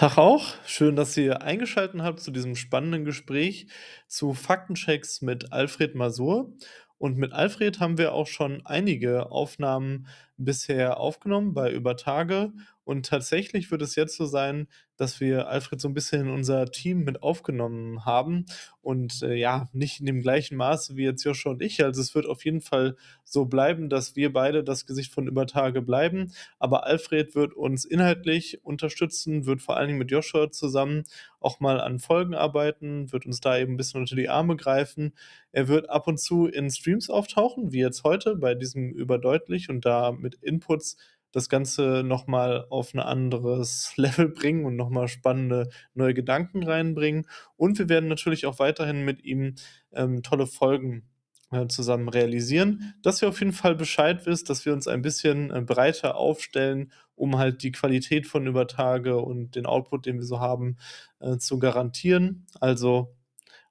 Tag auch. Schön, dass ihr eingeschaltet habt zu diesem spannenden Gespräch zu Faktenchecks mit Alfred Masur. Und mit Alfred haben wir auch schon einige Aufnahmen bisher aufgenommen bei über Tage. Mhm. Und tatsächlich wird es jetzt so sein, dass wir Alfred so ein bisschen in unser Team mit aufgenommen haben. Und äh, ja, nicht in dem gleichen Maße wie jetzt Joshua und ich. Also es wird auf jeden Fall so bleiben, dass wir beide das Gesicht von über Tage bleiben. Aber Alfred wird uns inhaltlich unterstützen, wird vor allen Dingen mit Joshua zusammen auch mal an Folgen arbeiten, wird uns da eben ein bisschen unter die Arme greifen. Er wird ab und zu in Streams auftauchen, wie jetzt heute bei diesem überdeutlich und da mit mit Inputs das Ganze nochmal auf ein anderes Level bringen und nochmal spannende neue Gedanken reinbringen. Und wir werden natürlich auch weiterhin mit ihm ähm, tolle Folgen äh, zusammen realisieren, dass wir auf jeden Fall Bescheid wisst, dass wir uns ein bisschen äh, breiter aufstellen, um halt die Qualität von über Tage und den Output, den wir so haben, äh, zu garantieren. Also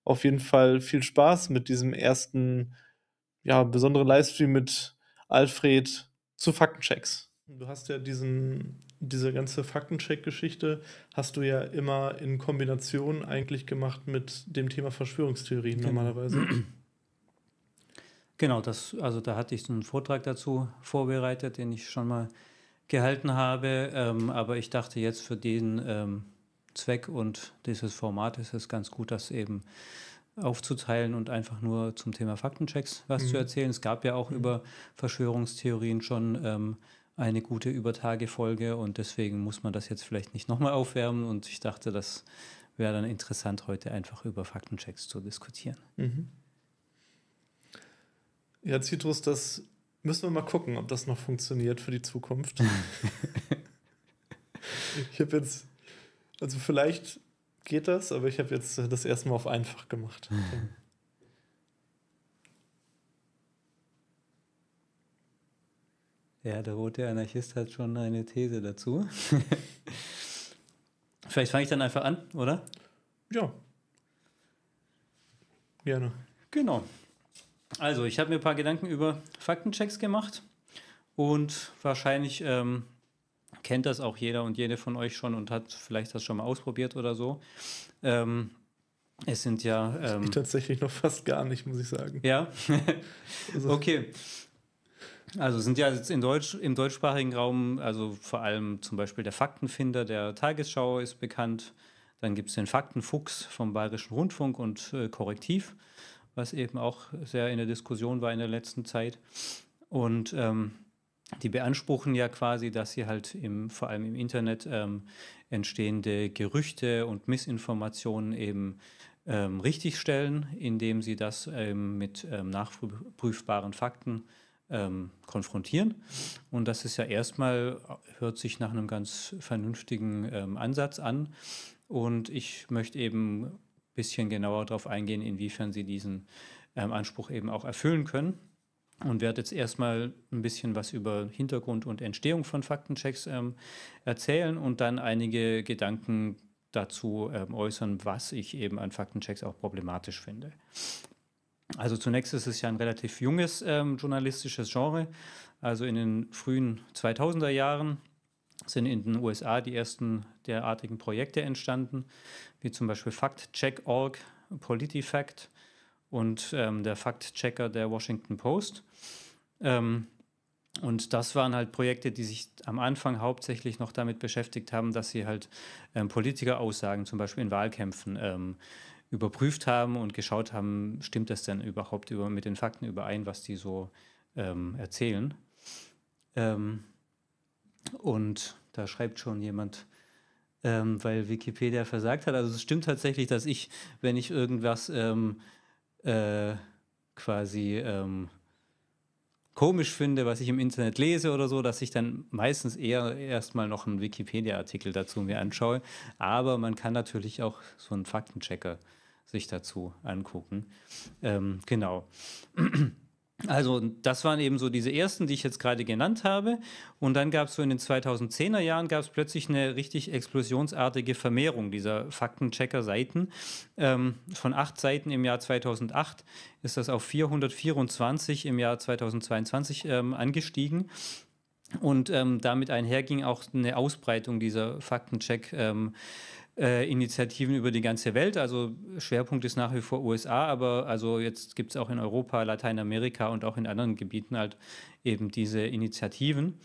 auf jeden Fall viel Spaß mit diesem ersten, ja, besonderen Livestream mit Alfred zu Faktenchecks. Du hast ja diesen, diese ganze Faktencheck-Geschichte hast du ja immer in Kombination eigentlich gemacht mit dem Thema Verschwörungstheorien genau. normalerweise. Genau, das, also da hatte ich so einen Vortrag dazu vorbereitet, den ich schon mal gehalten habe. Ähm, aber ich dachte jetzt für den ähm, Zweck und dieses Format ist es ganz gut, dass eben aufzuteilen und einfach nur zum Thema Faktenchecks was mhm. zu erzählen. Es gab ja auch mhm. über Verschwörungstheorien schon ähm, eine gute Übertagefolge und deswegen muss man das jetzt vielleicht nicht nochmal aufwärmen und ich dachte, das wäre dann interessant, heute einfach über Faktenchecks zu diskutieren. Mhm. Ja, Citrus, das müssen wir mal gucken, ob das noch funktioniert für die Zukunft. ich habe jetzt, also vielleicht geht das, aber ich habe jetzt das erste Mal auf einfach gemacht. Ja, der rote Anarchist hat schon eine These dazu. Vielleicht fange ich dann einfach an, oder? Ja. Gerne. Genau. Also, ich habe mir ein paar Gedanken über Faktenchecks gemacht und wahrscheinlich ähm, kennt das auch jeder und jede von euch schon und hat vielleicht das schon mal ausprobiert oder so. Ähm, es sind ja. Ähm, ich tatsächlich noch fast gar nicht, muss ich sagen. Ja. Also okay. Also sind ja jetzt in Deutsch, im deutschsprachigen Raum, also vor allem zum Beispiel der Faktenfinder der Tagesschau ist bekannt. Dann gibt es den Faktenfuchs vom Bayerischen Rundfunk und äh, Korrektiv, was eben auch sehr in der Diskussion war in der letzten Zeit. Und ähm, die beanspruchen ja quasi, dass sie halt im, vor allem im Internet ähm, entstehende Gerüchte und Missinformationen eben ähm, richtigstellen, indem sie das ähm, mit ähm, nachprüfbaren Fakten ähm, konfrontieren. Und das ist ja erstmal, hört sich nach einem ganz vernünftigen ähm, Ansatz an. Und ich möchte eben ein bisschen genauer darauf eingehen, inwiefern sie diesen Anspruch eben auch erfüllen können und werde jetzt erstmal ein bisschen was über Hintergrund und Entstehung von Faktenchecks ähm, erzählen und dann einige Gedanken dazu ähm, äußern, was ich eben an Faktenchecks auch problematisch finde. Also zunächst ist es ja ein relativ junges ähm, journalistisches Genre. Also in den frühen 2000er Jahren sind in den USA die ersten derartigen Projekte entstanden, wie zum Beispiel Faktcheck.org, checkorg PolitiFact und ähm, der Faktchecker der Washington Post. Ähm, und das waren halt Projekte, die sich am Anfang hauptsächlich noch damit beschäftigt haben, dass sie halt ähm, Politikeraussagen zum Beispiel in Wahlkämpfen ähm, überprüft haben und geschaut haben, stimmt das denn überhaupt über, mit den Fakten überein, was die so ähm, erzählen. Ähm, und da schreibt schon jemand, ähm, weil Wikipedia versagt hat. Also es stimmt tatsächlich, dass ich, wenn ich irgendwas ähm, äh, quasi ähm, komisch finde, was ich im Internet lese oder so, dass ich dann meistens eher erstmal noch einen Wikipedia-Artikel dazu mir anschaue. Aber man kann natürlich auch so einen Faktenchecker sich dazu angucken. Ähm, genau. Also das waren eben so diese ersten, die ich jetzt gerade genannt habe. Und dann gab es so in den 2010er Jahren gab es plötzlich eine richtig explosionsartige Vermehrung dieser Faktenchecker-Seiten. Ähm, von acht Seiten im Jahr 2008 ist das auf 424 im Jahr 2022 ähm, angestiegen. Und ähm, damit einherging auch eine Ausbreitung dieser Faktencheck. Ähm, äh, Initiativen über die ganze Welt. Also Schwerpunkt ist nach wie vor USA, aber also jetzt gibt es auch in Europa, Lateinamerika und auch in anderen Gebieten halt eben diese Initiativen.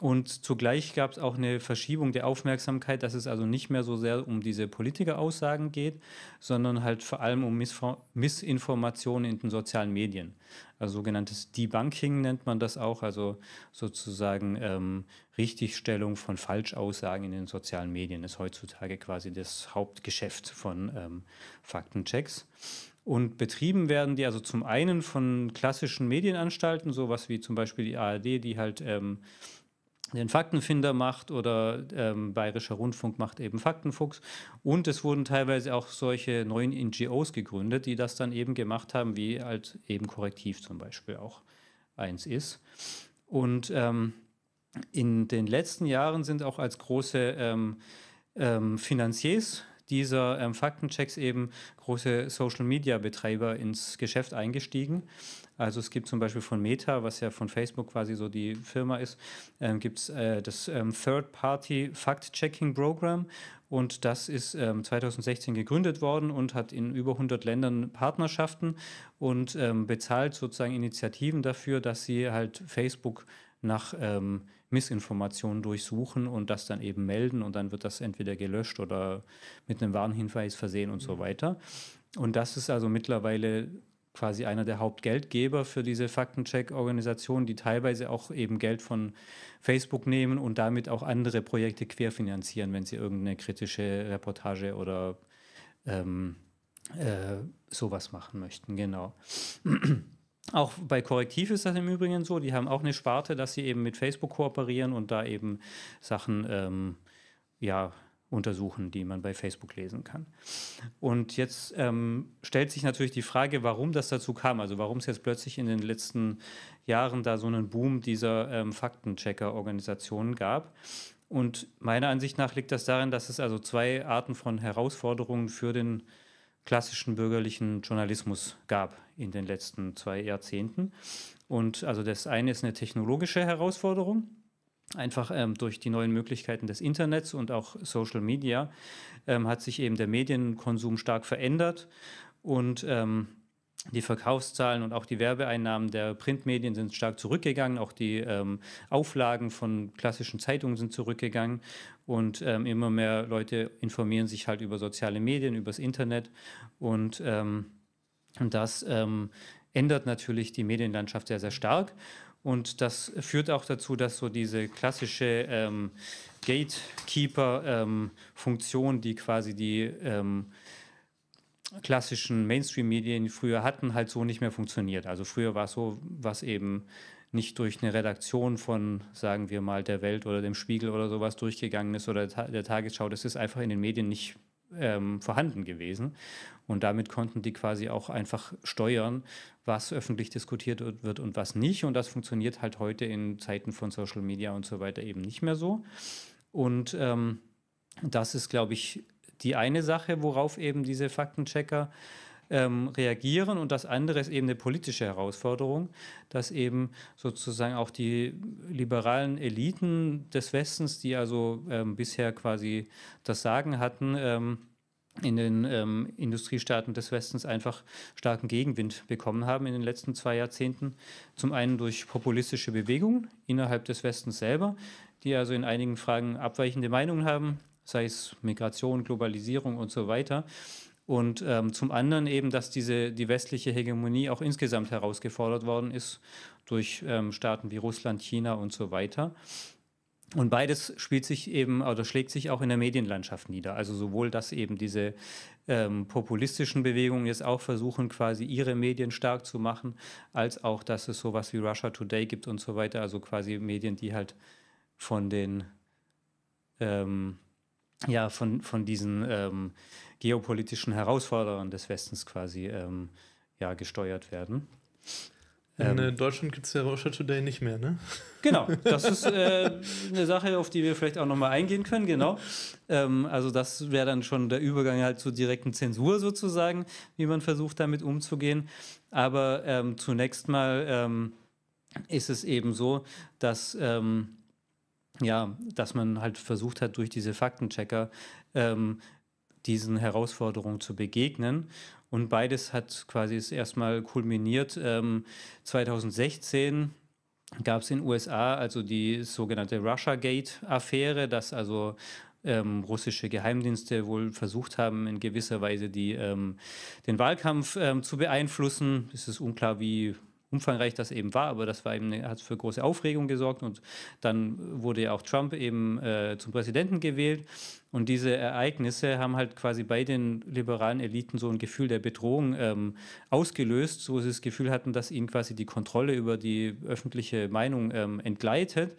Und zugleich gab es auch eine Verschiebung der Aufmerksamkeit, dass es also nicht mehr so sehr um diese Politikeraussagen geht, sondern halt vor allem um Missfor Missinformationen in den sozialen Medien. Also sogenanntes Debunking nennt man das auch, also sozusagen ähm, Richtigstellung von Falschaussagen in den sozialen Medien ist heutzutage quasi das Hauptgeschäft von ähm, Faktenchecks. Und betrieben werden die also zum einen von klassischen Medienanstalten, sowas wie zum Beispiel die ARD, die halt... Ähm, den Faktenfinder macht oder ähm, Bayerischer Rundfunk macht eben Faktenfuchs. Und es wurden teilweise auch solche neuen NGOs gegründet, die das dann eben gemacht haben, wie halt eben Korrektiv zum Beispiel auch eins ist. Und ähm, in den letzten Jahren sind auch als große ähm, ähm, Finanziers dieser ähm, Faktenchecks eben große Social-Media-Betreiber ins Geschäft eingestiegen. Also es gibt zum Beispiel von Meta, was ja von Facebook quasi so die Firma ist, ähm, gibt es äh, das ähm, Third-Party Fact-Checking-Programm. Und das ist ähm, 2016 gegründet worden und hat in über 100 Ländern Partnerschaften und ähm, bezahlt sozusagen Initiativen dafür, dass sie halt Facebook nach ähm, Missinformationen durchsuchen und das dann eben melden und dann wird das entweder gelöscht oder mit einem Warnhinweis versehen und so mhm. weiter. Und das ist also mittlerweile quasi einer der Hauptgeldgeber für diese Faktencheck-Organisationen, die teilweise auch eben Geld von Facebook nehmen und damit auch andere Projekte querfinanzieren, wenn sie irgendeine kritische Reportage oder ähm, äh, sowas machen möchten. Genau. Auch bei Korrektiv ist das im Übrigen so. Die haben auch eine Sparte, dass sie eben mit Facebook kooperieren und da eben Sachen ähm, ja, untersuchen, die man bei Facebook lesen kann. Und jetzt ähm, stellt sich natürlich die Frage, warum das dazu kam, also warum es jetzt plötzlich in den letzten Jahren da so einen Boom dieser ähm, Faktenchecker-Organisationen gab. Und meiner Ansicht nach liegt das darin, dass es also zwei Arten von Herausforderungen für den klassischen bürgerlichen Journalismus gab in den letzten zwei Jahrzehnten. Und also das eine ist eine technologische Herausforderung einfach ähm, durch die neuen Möglichkeiten des Internets und auch Social Media ähm, hat sich eben der Medienkonsum stark verändert und ähm, die Verkaufszahlen und auch die Werbeeinnahmen der Printmedien sind stark zurückgegangen, auch die ähm, Auflagen von klassischen Zeitungen sind zurückgegangen und ähm, immer mehr Leute informieren sich halt über soziale Medien, übers Internet und, ähm, und das ändert natürlich die Medienlandschaft sehr, sehr stark. Und das führt auch dazu, dass so diese klassische ähm, Gatekeeper-Funktion, ähm, die quasi die ähm, klassischen Mainstream-Medien früher hatten, halt so nicht mehr funktioniert. Also früher war es so, was eben nicht durch eine Redaktion von, sagen wir mal, der Welt oder dem Spiegel oder sowas durchgegangen ist oder der Tagesschau. Das ist einfach in den Medien nicht ähm, vorhanden gewesen. Und damit konnten die quasi auch einfach steuern, was öffentlich diskutiert wird und was nicht. Und das funktioniert halt heute in Zeiten von Social Media und so weiter eben nicht mehr so. Und ähm, das ist, glaube ich, die eine Sache, worauf eben diese Faktenchecker ähm, reagieren. Und das andere ist eben eine politische Herausforderung, dass eben sozusagen auch die liberalen Eliten des Westens, die also ähm, bisher quasi das Sagen hatten, ähm, in den ähm, Industriestaaten des Westens einfach starken Gegenwind bekommen haben in den letzten zwei Jahrzehnten. Zum einen durch populistische Bewegungen innerhalb des Westens selber, die also in einigen Fragen abweichende Meinungen haben, sei es Migration, Globalisierung und so weiter. Und ähm, zum anderen eben, dass diese, die westliche Hegemonie auch insgesamt herausgefordert worden ist durch ähm, Staaten wie Russland, China und so weiter. Und beides spielt sich eben oder schlägt sich auch in der Medienlandschaft nieder. Also sowohl, dass eben diese ähm, populistischen Bewegungen jetzt auch versuchen, quasi ihre Medien stark zu machen, als auch, dass es sowas wie Russia Today gibt und so weiter. Also quasi Medien, die halt von den ähm, ja, von, von diesen ähm, geopolitischen Herausforderern des Westens quasi ähm, ja, gesteuert werden. In ähm, äh, Deutschland gibt es ja Russia Today nicht mehr, ne? Genau, das ist äh, eine Sache, auf die wir vielleicht auch nochmal eingehen können, genau. Ähm, also das wäre dann schon der Übergang halt zur direkten Zensur sozusagen, wie man versucht damit umzugehen. Aber ähm, zunächst mal ähm, ist es eben so, dass ähm, ja, dass man halt versucht hat, durch diese Faktenchecker ähm, diesen Herausforderungen zu begegnen. Und beides hat quasi erstmal kulminiert. Ähm, 2016 gab es in den USA also die sogenannte Russiagate-Affäre, dass also ähm, russische Geheimdienste wohl versucht haben, in gewisser Weise die, ähm, den Wahlkampf ähm, zu beeinflussen. Es ist unklar, wie umfangreich das eben war, aber das war eben, hat für große Aufregung gesorgt und dann wurde ja auch Trump eben äh, zum Präsidenten gewählt und diese Ereignisse haben halt quasi bei den liberalen Eliten so ein Gefühl der Bedrohung ähm, ausgelöst, wo sie das Gefühl hatten, dass ihnen quasi die Kontrolle über die öffentliche Meinung ähm, entgleitet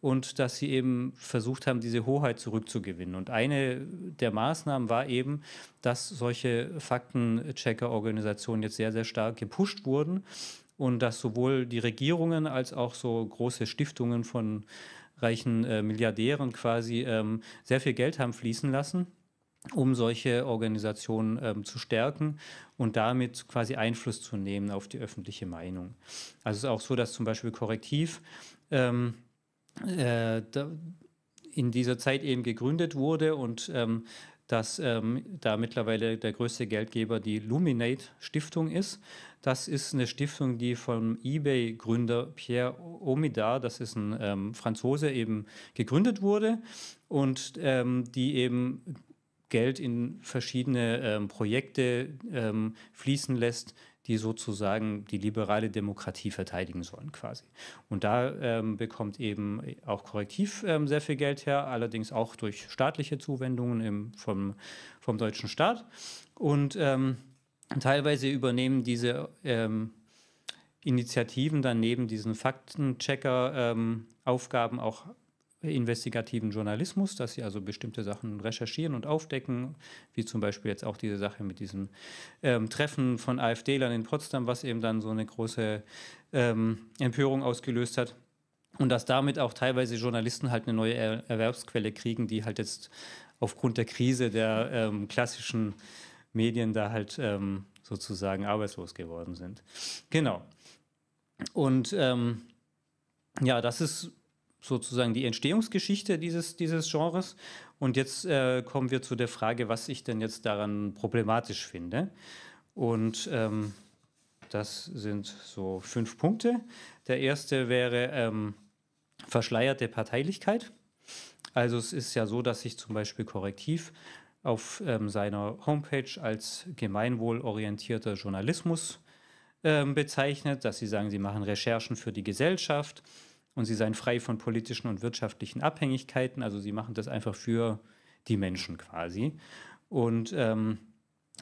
und dass sie eben versucht haben, diese Hoheit zurückzugewinnen. Und eine der Maßnahmen war eben, dass solche Faktenchecker-Organisationen jetzt sehr, sehr stark gepusht wurden und dass sowohl die Regierungen als auch so große Stiftungen von reichen äh, Milliardären quasi ähm, sehr viel Geld haben fließen lassen, um solche Organisationen ähm, zu stärken und damit quasi Einfluss zu nehmen auf die öffentliche Meinung. Also es ist auch so, dass zum Beispiel Korrektiv ähm, äh, in dieser Zeit eben gegründet wurde und ähm, dass ähm, da mittlerweile der größte Geldgeber die Luminate Stiftung ist. Das ist eine Stiftung, die vom eBay-Gründer Pierre Omidar, das ist ein ähm, Franzose, eben gegründet wurde und ähm, die eben Geld in verschiedene ähm, Projekte ähm, fließen lässt, die sozusagen die liberale Demokratie verteidigen sollen quasi. Und da ähm, bekommt eben auch Korrektiv ähm, sehr viel Geld her, allerdings auch durch staatliche Zuwendungen im, vom, vom deutschen Staat. Und ähm, teilweise übernehmen diese ähm, Initiativen dann neben diesen Faktenchecker-Aufgaben ähm, auch investigativen Journalismus, dass sie also bestimmte Sachen recherchieren und aufdecken, wie zum Beispiel jetzt auch diese Sache mit diesem ähm, Treffen von AfD-Lern in Potsdam, was eben dann so eine große ähm, Empörung ausgelöst hat. Und dass damit auch teilweise Journalisten halt eine neue er Erwerbsquelle kriegen, die halt jetzt aufgrund der Krise der ähm, klassischen Medien da halt ähm, sozusagen arbeitslos geworden sind. Genau. Und ähm, ja, das ist sozusagen die Entstehungsgeschichte dieses, dieses Genres. Und jetzt äh, kommen wir zu der Frage, was ich denn jetzt daran problematisch finde. Und ähm, das sind so fünf Punkte. Der erste wäre ähm, verschleierte Parteilichkeit. Also es ist ja so, dass sich zum Beispiel Korrektiv auf ähm, seiner Homepage als gemeinwohlorientierter Journalismus ähm, bezeichnet, dass sie sagen, sie machen Recherchen für die Gesellschaft und sie seien frei von politischen und wirtschaftlichen Abhängigkeiten. Also sie machen das einfach für die Menschen quasi. Und ähm,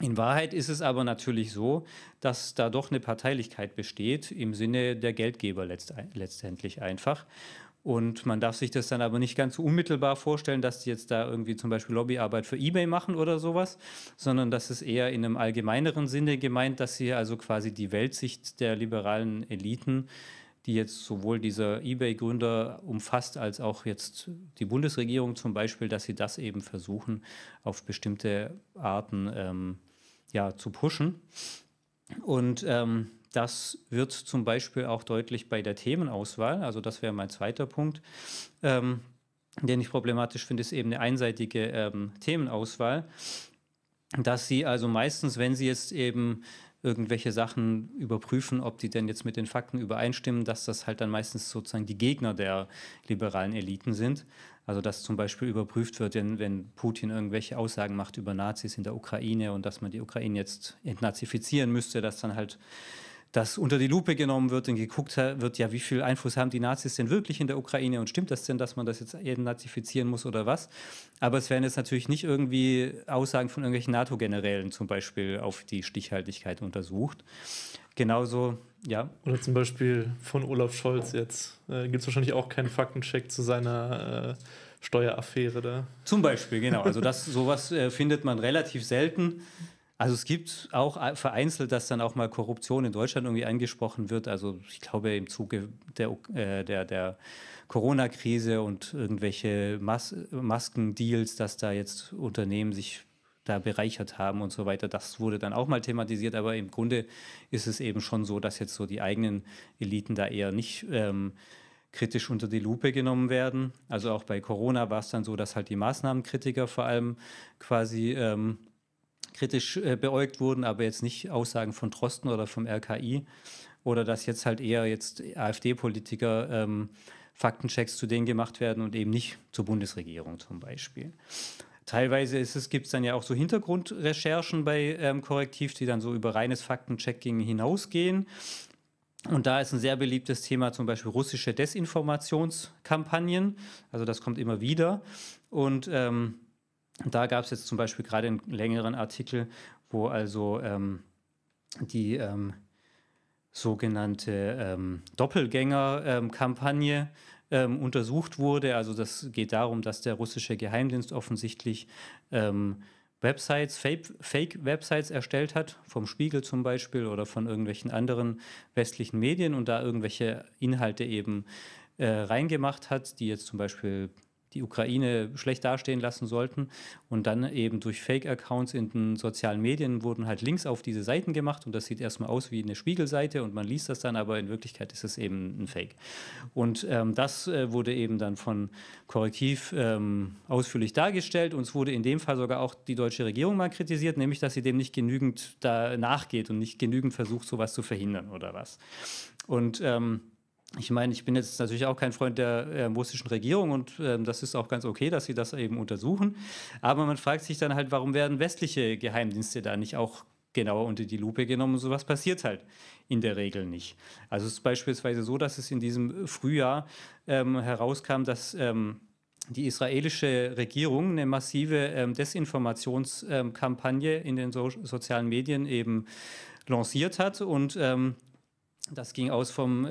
in Wahrheit ist es aber natürlich so, dass da doch eine Parteilichkeit besteht im Sinne der Geldgeber letzt, letztendlich einfach. Und man darf sich das dann aber nicht ganz so unmittelbar vorstellen, dass die jetzt da irgendwie zum Beispiel Lobbyarbeit für eBay machen oder sowas, sondern das ist eher in einem allgemeineren Sinne gemeint, dass sie also quasi die Weltsicht der liberalen Eliten die jetzt sowohl dieser eBay-Gründer umfasst als auch jetzt die Bundesregierung zum Beispiel, dass sie das eben versuchen, auf bestimmte Arten ähm, ja, zu pushen. Und ähm, das wird zum Beispiel auch deutlich bei der Themenauswahl. Also das wäre mein zweiter Punkt. Ähm, den ich problematisch finde, ist eben eine einseitige ähm, Themenauswahl dass sie also meistens, wenn sie jetzt eben irgendwelche Sachen überprüfen, ob die denn jetzt mit den Fakten übereinstimmen, dass das halt dann meistens sozusagen die Gegner der liberalen Eliten sind. Also dass zum Beispiel überprüft wird, wenn Putin irgendwelche Aussagen macht über Nazis in der Ukraine und dass man die Ukraine jetzt entnazifizieren müsste, dass dann halt das unter die Lupe genommen wird und geguckt wird, ja, wie viel Einfluss haben die Nazis denn wirklich in der Ukraine und stimmt das denn, dass man das jetzt eben nazifizieren muss oder was? Aber es werden jetzt natürlich nicht irgendwie Aussagen von irgendwelchen NATO-Generälen zum Beispiel auf die Stichhaltigkeit untersucht. Genauso, ja. Oder zum Beispiel von Olaf Scholz jetzt. Äh, Gibt es wahrscheinlich auch keinen Faktencheck zu seiner äh, Steueraffäre da. Zum Beispiel, genau. Also das, sowas äh, findet man relativ selten. Also es gibt auch vereinzelt, dass dann auch mal Korruption in Deutschland irgendwie angesprochen wird. Also ich glaube im Zuge der, äh, der, der Corona-Krise und irgendwelche Mas Maskendeals, dass da jetzt Unternehmen sich da bereichert haben und so weiter. Das wurde dann auch mal thematisiert, aber im Grunde ist es eben schon so, dass jetzt so die eigenen Eliten da eher nicht ähm, kritisch unter die Lupe genommen werden. Also auch bei Corona war es dann so, dass halt die Maßnahmenkritiker vor allem quasi ähm, kritisch äh, beäugt wurden, aber jetzt nicht Aussagen von Trosten oder vom RKI oder dass jetzt halt eher jetzt AfD-Politiker ähm, Faktenchecks zu denen gemacht werden und eben nicht zur Bundesregierung zum Beispiel. Teilweise gibt es dann ja auch so Hintergrundrecherchen bei ähm, Korrektiv, die dann so über reines Faktenchecking hinausgehen. Und da ist ein sehr beliebtes Thema zum Beispiel russische Desinformationskampagnen. Also das kommt immer wieder. Und ähm, da gab es jetzt zum Beispiel gerade einen längeren Artikel, wo also ähm, die ähm, sogenannte ähm, Doppelgänger-Kampagne ähm, ähm, untersucht wurde. Also das geht darum, dass der russische Geheimdienst offensichtlich ähm, Websites, Fake-Websites erstellt hat, vom Spiegel zum Beispiel oder von irgendwelchen anderen westlichen Medien und da irgendwelche Inhalte eben äh, reingemacht hat, die jetzt zum Beispiel die Ukraine schlecht dastehen lassen sollten. Und dann eben durch Fake-Accounts in den sozialen Medien wurden halt Links auf diese Seiten gemacht und das sieht erstmal aus wie eine Spiegelseite und man liest das dann, aber in Wirklichkeit ist es eben ein Fake. Und ähm, das äh, wurde eben dann von Korrektiv ähm, ausführlich dargestellt und es wurde in dem Fall sogar auch die deutsche Regierung mal kritisiert, nämlich dass sie dem nicht genügend da nachgeht und nicht genügend versucht, sowas zu verhindern oder was. Und ähm, ich meine, ich bin jetzt natürlich auch kein Freund der äh, russischen Regierung und ähm, das ist auch ganz okay, dass sie das eben untersuchen. Aber man fragt sich dann halt, warum werden westliche Geheimdienste da nicht auch genauer unter die Lupe genommen? So sowas passiert halt in der Regel nicht. Also es ist beispielsweise so, dass es in diesem Frühjahr ähm, herauskam, dass ähm, die israelische Regierung eine massive ähm, Desinformationskampagne ähm, in den so sozialen Medien eben lanciert hat und ähm, das ging aus vom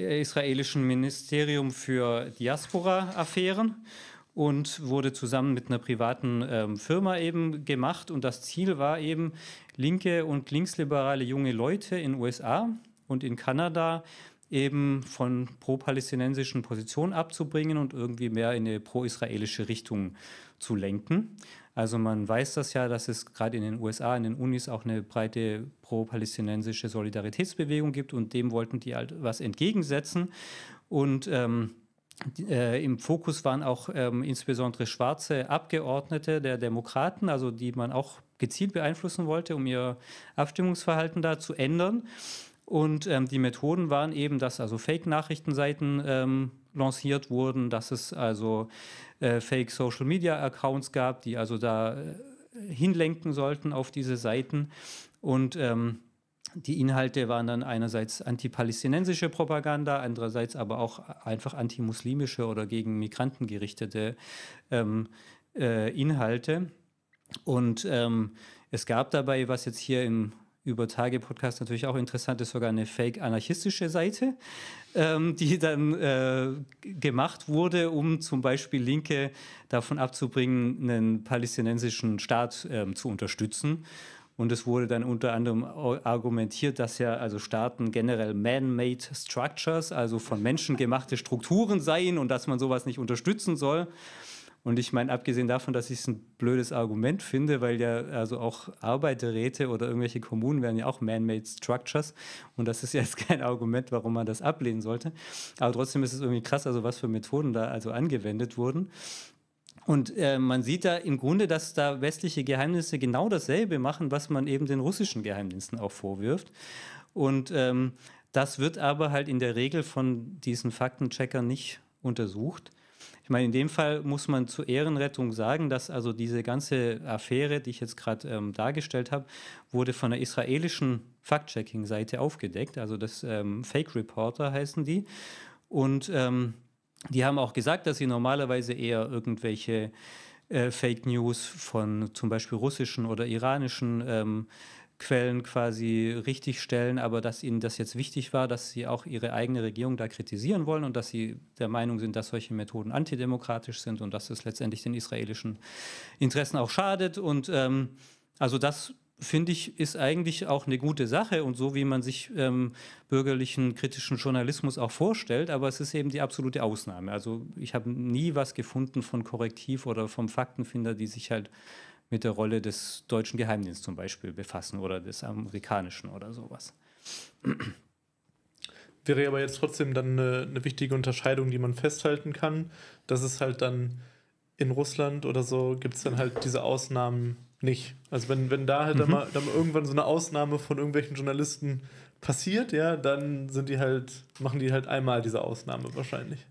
äh, israelischen Ministerium für Diaspora-Affären und wurde zusammen mit einer privaten ähm, Firma eben gemacht. Und das Ziel war eben, linke und linksliberale junge Leute in USA und in Kanada eben von pro-palästinensischen Positionen abzubringen und irgendwie mehr in eine pro-israelische Richtung zu lenken. Also man weiß das ja, dass es gerade in den USA, in den Unis auch eine breite pro-palästinensische Solidaritätsbewegung gibt und dem wollten die halt was entgegensetzen. Und ähm, äh, im Fokus waren auch ähm, insbesondere schwarze Abgeordnete der Demokraten, also die man auch gezielt beeinflussen wollte, um ihr Abstimmungsverhalten da zu ändern. Und ähm, die Methoden waren eben, dass also Fake-Nachrichtenseiten ähm, lanciert wurden, dass es also äh, Fake Social Media Accounts gab, die also da äh, hinlenken sollten auf diese Seiten. Und ähm, die Inhalte waren dann einerseits antipalästinensische Propaganda, andererseits aber auch einfach antimuslimische oder gegen Migranten gerichtete ähm, äh, Inhalte. Und ähm, es gab dabei, was jetzt hier im über Tage Podcast natürlich auch interessant ist, sogar eine fake-anarchistische Seite, ähm, die dann äh, gemacht wurde, um zum Beispiel Linke davon abzubringen, einen palästinensischen Staat ähm, zu unterstützen. Und es wurde dann unter anderem argumentiert, dass ja also Staaten generell man-made structures, also von Menschen gemachte Strukturen seien und dass man sowas nicht unterstützen soll. Und ich meine, abgesehen davon, dass ich es ein blödes Argument finde, weil ja also auch Arbeiterräte oder irgendwelche Kommunen wären ja auch man-made Structures und das ist jetzt kein Argument, warum man das ablehnen sollte. Aber trotzdem ist es irgendwie krass, also was für Methoden da also angewendet wurden. Und äh, man sieht da im Grunde, dass da westliche Geheimnisse genau dasselbe machen, was man eben den russischen Geheimdiensten auch vorwirft. Und ähm, das wird aber halt in der Regel von diesen Faktencheckern nicht untersucht. Ich meine, in dem Fall muss man zur Ehrenrettung sagen, dass also diese ganze Affäre, die ich jetzt gerade ähm, dargestellt habe, wurde von der israelischen Fact-Checking-Seite aufgedeckt. Also das ähm, Fake Reporter heißen die. Und ähm, die haben auch gesagt, dass sie normalerweise eher irgendwelche äh, Fake News von zum Beispiel russischen oder iranischen ähm, Quellen quasi stellen, aber dass ihnen das jetzt wichtig war, dass sie auch ihre eigene Regierung da kritisieren wollen und dass sie der Meinung sind, dass solche Methoden antidemokratisch sind und dass es letztendlich den israelischen Interessen auch schadet. Und ähm, also das finde ich, ist eigentlich auch eine gute Sache und so, wie man sich ähm, bürgerlichen, kritischen Journalismus auch vorstellt, aber es ist eben die absolute Ausnahme. Also ich habe nie was gefunden von Korrektiv oder vom Faktenfinder, die sich halt mit der Rolle des deutschen Geheimdienstes zum Beispiel befassen oder des amerikanischen oder sowas. Wäre aber jetzt trotzdem dann eine, eine wichtige Unterscheidung, die man festhalten kann, dass es halt dann in Russland oder so gibt es dann halt diese Ausnahmen nicht. Also wenn, wenn da halt mhm. dann, mal, dann mal irgendwann so eine Ausnahme von irgendwelchen Journalisten passiert, ja, dann sind die halt, machen die halt einmal diese Ausnahme wahrscheinlich.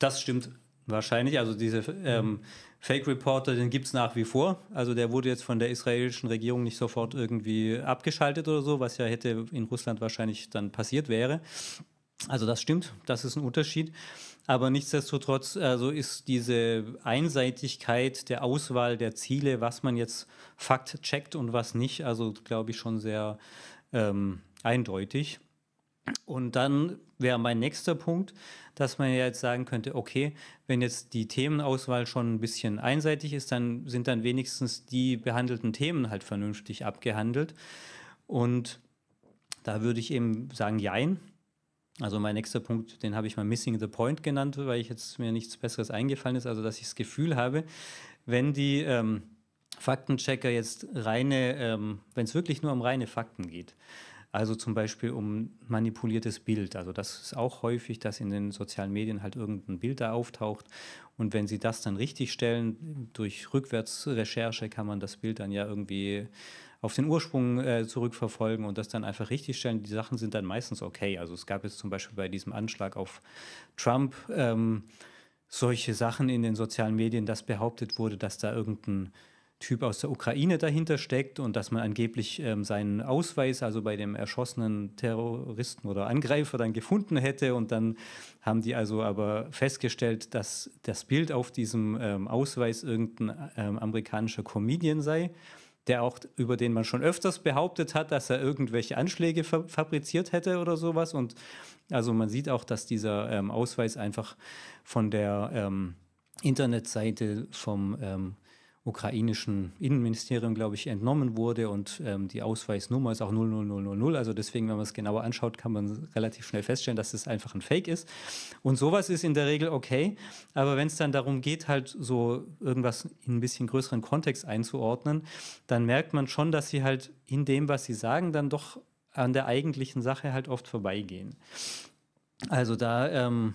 Das stimmt wahrscheinlich. Also diese ähm, Fake Reporter, den gibt es nach wie vor. Also der wurde jetzt von der israelischen Regierung nicht sofort irgendwie abgeschaltet oder so, was ja hätte in Russland wahrscheinlich dann passiert wäre. Also das stimmt, das ist ein Unterschied. Aber nichtsdestotrotz also ist diese Einseitigkeit der Auswahl der Ziele, was man jetzt Fakt checkt und was nicht, also glaube ich schon sehr ähm, eindeutig. Und dann wäre mein nächster Punkt, dass man ja jetzt sagen könnte, okay, wenn jetzt die Themenauswahl schon ein bisschen einseitig ist, dann sind dann wenigstens die behandelten Themen halt vernünftig abgehandelt. Und da würde ich eben sagen, jein. Also mein nächster Punkt, den habe ich mal Missing the Point genannt, weil ich jetzt mir nichts Besseres eingefallen ist, also dass ich das Gefühl habe, wenn die ähm, Faktenchecker jetzt reine, ähm, wenn es wirklich nur um reine Fakten geht, also zum Beispiel um manipuliertes Bild. Also das ist auch häufig, dass in den sozialen Medien halt irgendein Bild da auftaucht. Und wenn Sie das dann richtig stellen, durch Rückwärtsrecherche kann man das Bild dann ja irgendwie auf den Ursprung äh, zurückverfolgen und das dann einfach richtigstellen. Die Sachen sind dann meistens okay. Also es gab jetzt zum Beispiel bei diesem Anschlag auf Trump ähm, solche Sachen in den sozialen Medien, dass behauptet wurde, dass da irgendein Typ aus der Ukraine dahinter steckt und dass man angeblich ähm, seinen Ausweis, also bei dem erschossenen Terroristen oder Angreifer, dann gefunden hätte. Und dann haben die also aber festgestellt, dass das Bild auf diesem ähm, Ausweis irgendein ähm, amerikanischer Comedian sei, der auch, über den man schon öfters behauptet hat, dass er irgendwelche Anschläge fa fabriziert hätte oder sowas. Und also man sieht auch, dass dieser ähm, Ausweis einfach von der ähm, Internetseite vom ähm, ukrainischen Innenministerium, glaube ich, entnommen wurde und ähm, die Ausweisnummer ist auch 00000. Also deswegen, wenn man es genauer anschaut, kann man relativ schnell feststellen, dass es das einfach ein Fake ist. Und sowas ist in der Regel okay. Aber wenn es dann darum geht, halt so irgendwas in ein bisschen größeren Kontext einzuordnen, dann merkt man schon, dass sie halt in dem, was sie sagen, dann doch an der eigentlichen Sache halt oft vorbeigehen. Also da ähm,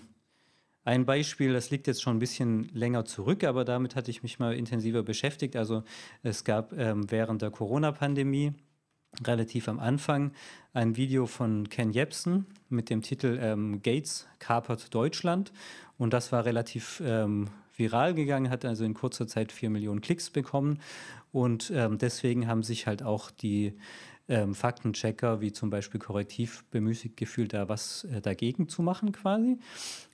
ein Beispiel, das liegt jetzt schon ein bisschen länger zurück, aber damit hatte ich mich mal intensiver beschäftigt. Also es gab ähm, während der Corona-Pandemie relativ am Anfang ein Video von Ken Jebsen mit dem Titel ähm, Gates kapert Deutschland. Und das war relativ ähm, viral gegangen, hat also in kurzer Zeit vier Millionen Klicks bekommen. Und ähm, deswegen haben sich halt auch die ähm, Faktenchecker, wie zum Beispiel Korrektiv, bemüßigt gefühlt, da was äh, dagegen zu machen quasi.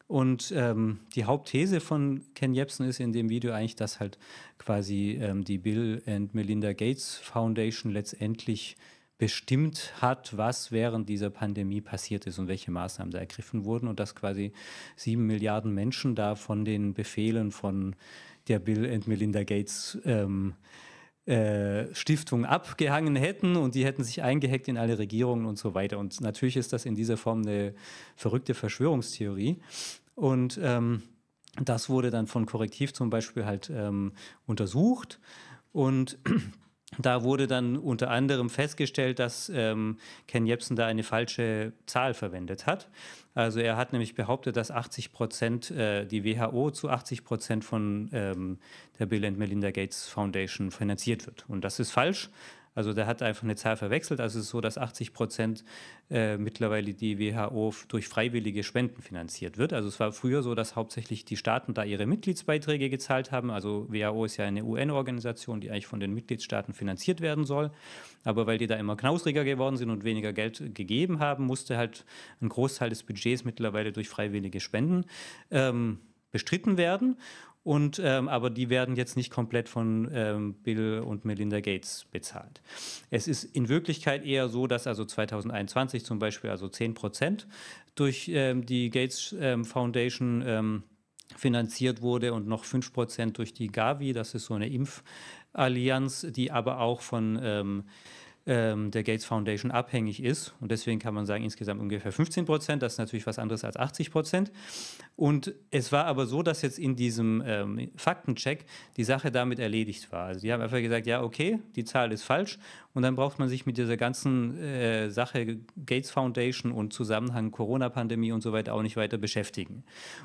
Und ähm, die Hauptthese von Ken Jebsen ist in dem Video eigentlich, dass halt quasi ähm, die Bill and Melinda Gates Foundation letztendlich bestimmt hat, was während dieser Pandemie passiert ist und welche Maßnahmen da ergriffen wurden und dass quasi sieben Milliarden Menschen da von den Befehlen von der Bill and Melinda Gates ähm, äh, Stiftung abgehangen hätten und die hätten sich eingehackt in alle Regierungen und so weiter. Und natürlich ist das in dieser Form eine verrückte Verschwörungstheorie. Und ähm, das wurde dann von Korrektiv zum Beispiel halt ähm, untersucht und da wurde dann unter anderem festgestellt, dass ähm, Ken Jebsen da eine falsche Zahl verwendet hat. Also er hat nämlich behauptet, dass 80 Prozent, äh, die WHO zu 80 Prozent von ähm, der Bill and Melinda Gates Foundation finanziert wird. Und das ist falsch. Also der hat einfach eine Zahl verwechselt. Also es ist so, dass 80 Prozent äh, mittlerweile die WHO durch freiwillige Spenden finanziert wird. Also es war früher so, dass hauptsächlich die Staaten da ihre Mitgliedsbeiträge gezahlt haben. Also WHO ist ja eine UN-Organisation, die eigentlich von den Mitgliedstaaten finanziert werden soll. Aber weil die da immer knausriger geworden sind und weniger Geld gegeben haben, musste halt ein Großteil des Budgets mittlerweile durch freiwillige Spenden ähm, bestritten werden. Und, ähm, aber die werden jetzt nicht komplett von ähm, Bill und Melinda Gates bezahlt. Es ist in Wirklichkeit eher so, dass also 2021 zum Beispiel also 10 Prozent durch ähm, die Gates ähm, Foundation ähm, finanziert wurde und noch 5 Prozent durch die Gavi. Das ist so eine Impfallianz, die aber auch von ähm, ähm, der Gates Foundation abhängig ist. Und deswegen kann man sagen, insgesamt ungefähr 15 Prozent. Das ist natürlich was anderes als 80 Prozent. Und es war aber so, dass jetzt in diesem ähm, Faktencheck die Sache damit erledigt war. Also haben einfach gesagt, ja, okay, die Zahl ist falsch. Und dann braucht man sich mit dieser ganzen äh, Sache Gates Foundation und Zusammenhang Corona-Pandemie und so weiter auch nicht weiter beschäftigen.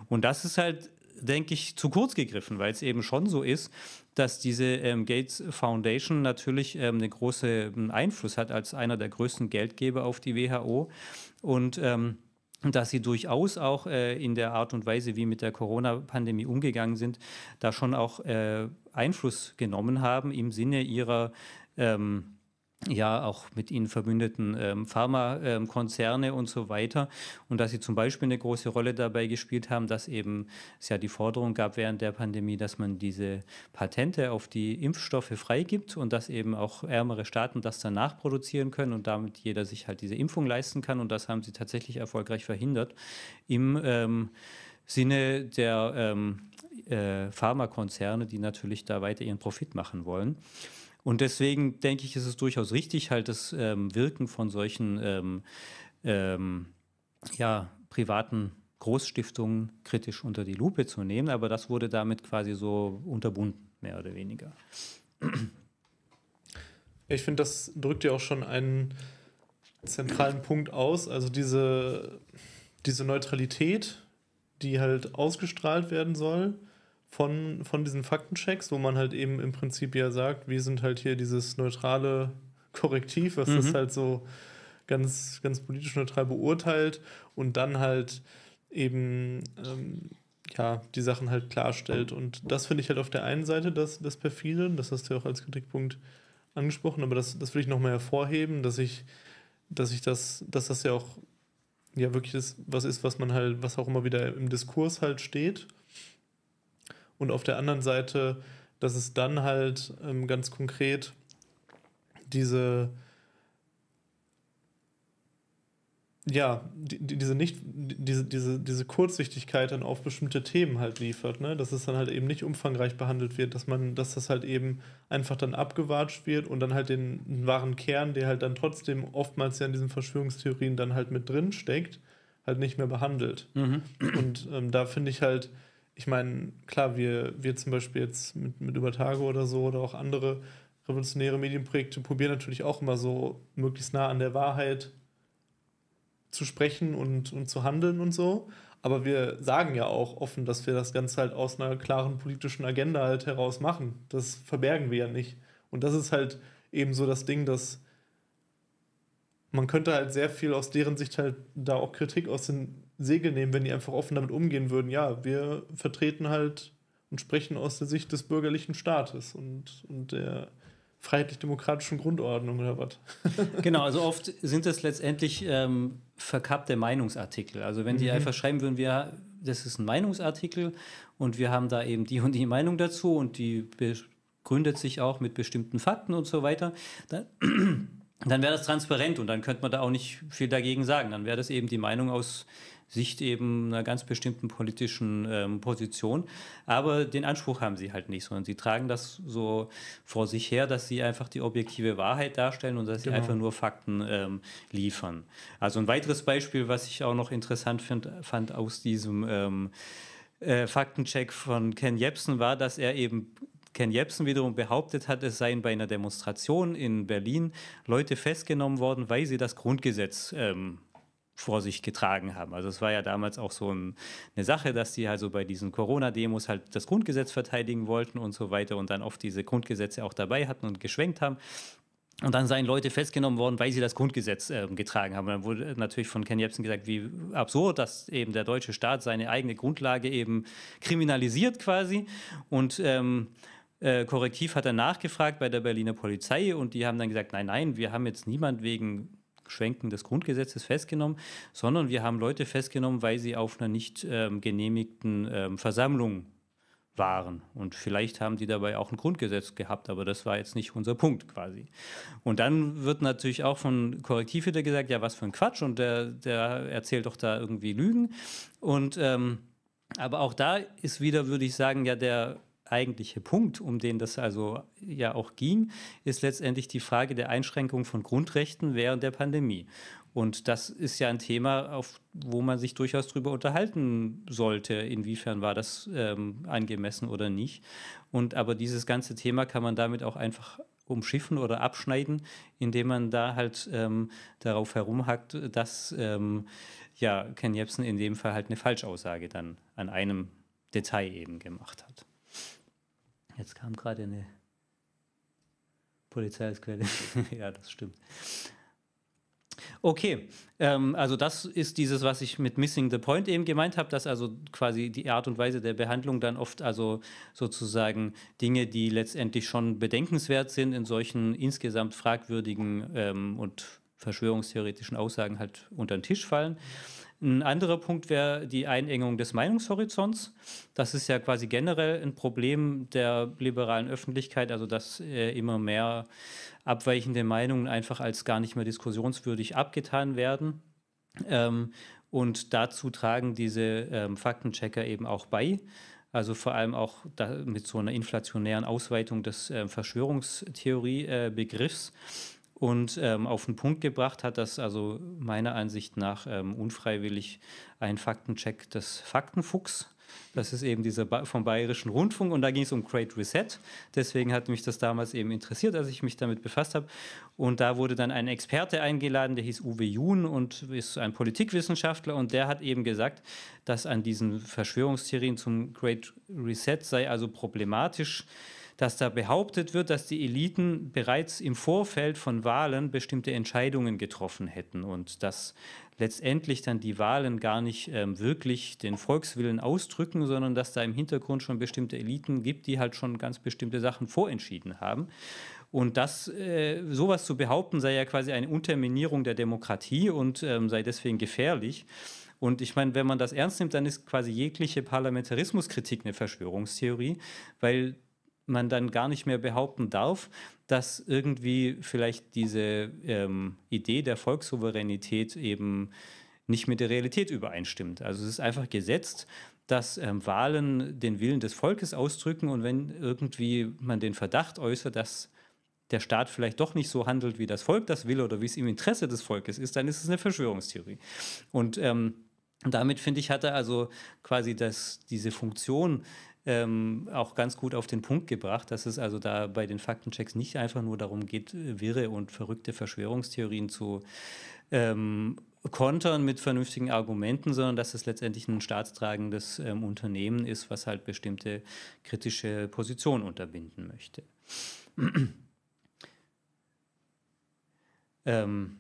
Und das ist halt denke ich, zu kurz gegriffen, weil es eben schon so ist, dass diese ähm, Gates Foundation natürlich ähm, einen großen ähm, Einfluss hat als einer der größten Geldgeber auf die WHO und ähm, dass sie durchaus auch äh, in der Art und Weise, wie mit der Corona-Pandemie umgegangen sind, da schon auch äh, Einfluss genommen haben im Sinne ihrer ähm, ja auch mit ihnen verbündeten ähm, Pharmakonzerne ähm, und so weiter. Und dass sie zum Beispiel eine große Rolle dabei gespielt haben, dass eben es ja die Forderung gab während der Pandemie, dass man diese Patente auf die Impfstoffe freigibt und dass eben auch ärmere Staaten das danach produzieren können und damit jeder sich halt diese Impfung leisten kann. Und das haben sie tatsächlich erfolgreich verhindert im ähm, Sinne der ähm, äh, Pharmakonzerne, die natürlich da weiter ihren Profit machen wollen. Und deswegen denke ich, ist es durchaus richtig, halt das ähm, Wirken von solchen ähm, ähm, ja, privaten Großstiftungen kritisch unter die Lupe zu nehmen. Aber das wurde damit quasi so unterbunden, mehr oder weniger. Ich finde, das drückt ja auch schon einen zentralen Punkt aus. Also diese, diese Neutralität, die halt ausgestrahlt werden soll von, von diesen Faktenchecks, wo man halt eben im Prinzip ja sagt, wir sind halt hier dieses neutrale Korrektiv, was mhm. das halt so ganz, ganz politisch neutral beurteilt und dann halt eben ähm, ja, die Sachen halt klarstellt. Und das finde ich halt auf der einen Seite das, das perfide, das hast du ja auch als Kritikpunkt angesprochen, aber das, das will ich nochmal hervorheben, dass ich, dass ich das, dass das ja auch ja wirklich das, was ist, was man halt, was auch immer wieder im Diskurs halt steht und auf der anderen Seite, dass es dann halt ähm, ganz konkret diese ja, die, diese nicht, diese, diese, diese Kurzsichtigkeit dann auf bestimmte Themen halt liefert, ne? Dass es dann halt eben nicht umfangreich behandelt wird, dass man, dass das halt eben einfach dann abgewatscht wird und dann halt den wahren Kern, der halt dann trotzdem oftmals ja in diesen Verschwörungstheorien dann halt mit drin steckt, halt nicht mehr behandelt. Mhm. Und ähm, da finde ich halt, ich meine, klar, wir, wir zum Beispiel jetzt mit, mit Übertage oder so oder auch andere revolutionäre Medienprojekte probieren natürlich auch immer so möglichst nah an der Wahrheit zu sprechen und, und zu handeln und so. Aber wir sagen ja auch offen, dass wir das Ganze halt aus einer klaren politischen Agenda halt heraus machen. Das verbergen wir ja nicht. Und das ist halt eben so das Ding, dass man könnte halt sehr viel aus deren Sicht halt da auch Kritik aus den Segel nehmen, wenn die einfach offen damit umgehen würden. Ja, wir vertreten halt und sprechen aus der Sicht des bürgerlichen Staates und, und der freiheitlich-demokratischen Grundordnung oder was. genau, also oft sind das letztendlich ähm, verkappte Meinungsartikel. Also wenn die mhm. einfach schreiben würden, wir, das ist ein Meinungsartikel und wir haben da eben die und die Meinung dazu und die begründet sich auch mit bestimmten Fakten und so weiter, dann, dann wäre das transparent und dann könnte man da auch nicht viel dagegen sagen. Dann wäre das eben die Meinung aus Sicht eben einer ganz bestimmten politischen ähm, Position. Aber den Anspruch haben sie halt nicht, sondern sie tragen das so vor sich her, dass sie einfach die objektive Wahrheit darstellen und dass genau. sie einfach nur Fakten ähm, liefern. Also ein weiteres Beispiel, was ich auch noch interessant find, fand aus diesem ähm, äh, Faktencheck von Ken Jebsen, war, dass er eben Ken Jebsen wiederum behauptet hat, es seien bei einer Demonstration in Berlin Leute festgenommen worden, weil sie das Grundgesetz ähm, vor sich getragen haben. Also es war ja damals auch so ein, eine Sache, dass die also bei diesen Corona-Demos halt das Grundgesetz verteidigen wollten und so weiter und dann oft diese Grundgesetze auch dabei hatten und geschwenkt haben. Und dann seien Leute festgenommen worden, weil sie das Grundgesetz äh, getragen haben. Und dann wurde natürlich von Ken Jebsen gesagt, wie absurd, dass eben der deutsche Staat seine eigene Grundlage eben kriminalisiert quasi. Und ähm, äh, korrektiv hat er nachgefragt bei der Berliner Polizei und die haben dann gesagt, nein, nein, wir haben jetzt niemand wegen Schwenken des Grundgesetzes festgenommen, sondern wir haben Leute festgenommen, weil sie auf einer nicht ähm, genehmigten ähm, Versammlung waren. Und vielleicht haben die dabei auch ein Grundgesetz gehabt, aber das war jetzt nicht unser Punkt quasi. Und dann wird natürlich auch von Korrektiv wieder gesagt, ja, was für ein Quatsch und der, der erzählt doch da irgendwie Lügen. Und ähm, aber auch da ist wieder, würde ich sagen, ja, der eigentliche Punkt, um den das also ja auch ging, ist letztendlich die Frage der Einschränkung von Grundrechten während der Pandemie. Und das ist ja ein Thema, auf, wo man sich durchaus darüber unterhalten sollte, inwiefern war das ähm, angemessen oder nicht. Und aber dieses ganze Thema kann man damit auch einfach umschiffen oder abschneiden, indem man da halt ähm, darauf herumhackt, dass ähm, ja, Ken Jebsen in dem Fall halt eine Falschaussage dann an einem Detail eben gemacht hat. Jetzt kam gerade eine Polizei als Quelle. ja, das stimmt. Okay, ähm, also das ist dieses, was ich mit Missing the Point eben gemeint habe, dass also quasi die Art und Weise der Behandlung dann oft also sozusagen Dinge, die letztendlich schon bedenkenswert sind, in solchen insgesamt fragwürdigen ähm, und verschwörungstheoretischen Aussagen halt unter den Tisch fallen. Mhm ein anderer Punkt wäre die Einengung des Meinungshorizonts. Das ist ja quasi generell ein Problem der liberalen Öffentlichkeit, also dass äh, immer mehr abweichende Meinungen einfach als gar nicht mehr diskussionswürdig abgetan werden. Ähm, und dazu tragen diese ähm, Faktenchecker eben auch bei. Also vor allem auch mit so einer inflationären Ausweitung des ähm, äh, Verschwörungstheorie-Begriffs. Äh, und ähm, auf den Punkt gebracht hat, dass also meiner Ansicht nach ähm, unfreiwillig ein Faktencheck des Faktenfuchs. Das ist eben dieser ba vom Bayerischen Rundfunk und da ging es um Great Reset. Deswegen hat mich das damals eben interessiert, als ich mich damit befasst habe. Und da wurde dann ein Experte eingeladen, der hieß Uwe Jun und ist ein Politikwissenschaftler und der hat eben gesagt, dass an diesen Verschwörungstheorien zum Great Reset sei also problematisch dass da behauptet wird, dass die Eliten bereits im Vorfeld von Wahlen bestimmte Entscheidungen getroffen hätten und dass letztendlich dann die Wahlen gar nicht ähm, wirklich den Volkswillen ausdrücken, sondern dass da im Hintergrund schon bestimmte Eliten gibt, die halt schon ganz bestimmte Sachen vorentschieden haben. Und das, äh, sowas zu behaupten, sei ja quasi eine Unterminierung der Demokratie und ähm, sei deswegen gefährlich. Und ich meine, wenn man das ernst nimmt, dann ist quasi jegliche Parlamentarismuskritik eine Verschwörungstheorie, weil man dann gar nicht mehr behaupten darf, dass irgendwie vielleicht diese ähm, Idee der Volkssouveränität eben nicht mit der Realität übereinstimmt. Also es ist einfach gesetzt, dass ähm, Wahlen den Willen des Volkes ausdrücken und wenn irgendwie man den Verdacht äußert, dass der Staat vielleicht doch nicht so handelt, wie das Volk das will oder wie es im Interesse des Volkes ist, dann ist es eine Verschwörungstheorie. Und ähm, damit finde ich, hat er also quasi das, diese Funktion ähm, auch ganz gut auf den Punkt gebracht, dass es also da bei den Faktenchecks nicht einfach nur darum geht, wirre und verrückte Verschwörungstheorien zu ähm, kontern mit vernünftigen Argumenten, sondern dass es letztendlich ein staatstragendes ähm, Unternehmen ist, was halt bestimmte kritische Positionen unterbinden möchte. ähm,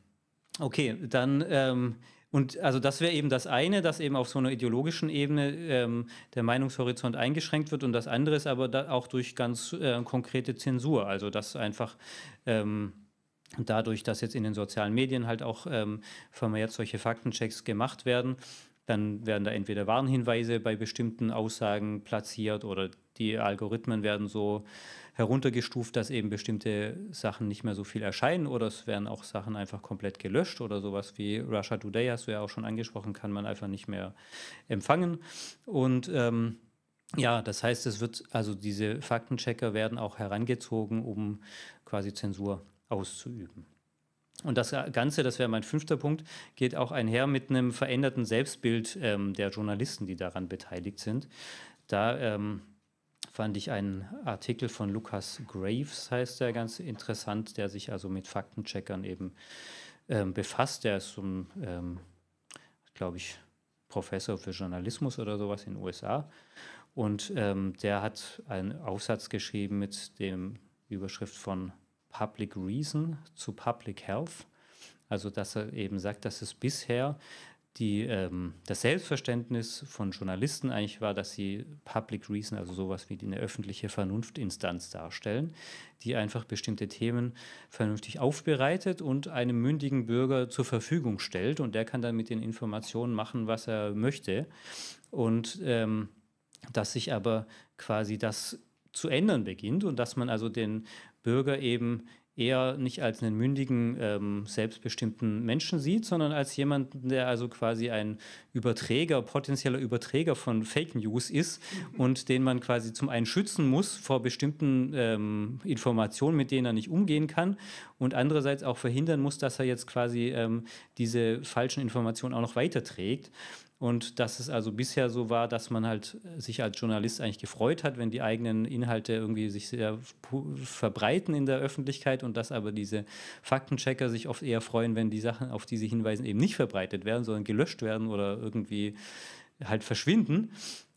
okay, dann ähm, und also das wäre eben das eine, dass eben auf so einer ideologischen Ebene ähm, der Meinungshorizont eingeschränkt wird und das andere ist aber da auch durch ganz äh, konkrete Zensur, also dass einfach ähm, dadurch, dass jetzt in den sozialen Medien halt auch ähm, vermehrt solche Faktenchecks gemacht werden, dann werden da entweder Warnhinweise bei bestimmten Aussagen platziert oder die Algorithmen werden so heruntergestuft, dass eben bestimmte Sachen nicht mehr so viel erscheinen oder es werden auch Sachen einfach komplett gelöscht oder sowas wie Russia Today hast du ja auch schon angesprochen, kann man einfach nicht mehr empfangen. Und ähm, ja, das heißt, es wird, also diese Faktenchecker werden auch herangezogen, um quasi Zensur auszuüben. Und das Ganze, das wäre mein fünfter Punkt, geht auch einher mit einem veränderten Selbstbild ähm, der Journalisten, die daran beteiligt sind. Da ähm, fand ich einen Artikel von Lukas Graves, heißt der, ganz interessant, der sich also mit Faktencheckern eben ähm, befasst. Der ist so ähm, glaube ich, Professor für Journalismus oder sowas in den USA. Und ähm, der hat einen Aufsatz geschrieben mit dem Überschrift von Public Reason zu Public Health. Also dass er eben sagt, dass es bisher die, ähm, das Selbstverständnis von Journalisten eigentlich war, dass sie Public Reason, also sowas wie eine öffentliche Vernunftinstanz darstellen, die einfach bestimmte Themen vernünftig aufbereitet und einem mündigen Bürger zur Verfügung stellt und der kann dann mit den Informationen machen, was er möchte. Und ähm, dass sich aber quasi das zu ändern beginnt und dass man also den Bürger eben eher nicht als einen mündigen, ähm, selbstbestimmten Menschen sieht, sondern als jemanden, der also quasi ein Überträger, potenzieller Überträger von Fake News ist mhm. und den man quasi zum einen schützen muss vor bestimmten ähm, Informationen, mit denen er nicht umgehen kann und andererseits auch verhindern muss, dass er jetzt quasi ähm, diese falschen Informationen auch noch weiterträgt. Und dass es also bisher so war, dass man halt äh, sich als Journalist eigentlich gefreut hat, wenn die eigenen Inhalte irgendwie sich sehr verbreiten in der Öffentlichkeit und dass aber diese Faktenchecker sich oft eher freuen, wenn die Sachen, auf die sie hinweisen, eben nicht verbreitet werden, sondern gelöscht werden oder irgendwie halt verschwinden.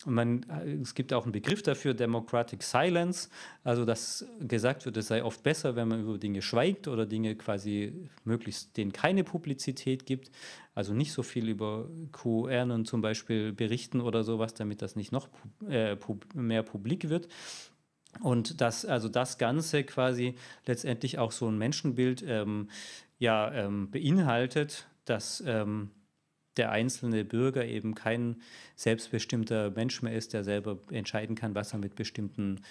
Und man, äh, es gibt auch einen Begriff dafür, Democratic Silence, also dass gesagt wird, es sei oft besser, wenn man über Dinge schweigt oder Dinge quasi möglichst denen keine Publizität gibt, also nicht so viel über QAnon zum Beispiel berichten oder sowas, damit das nicht noch äh, mehr publik wird. Und dass also das Ganze quasi letztendlich auch so ein Menschenbild ähm, ja, ähm, beinhaltet, dass ähm, der einzelne Bürger eben kein selbstbestimmter Mensch mehr ist, der selber entscheiden kann, was er mit bestimmten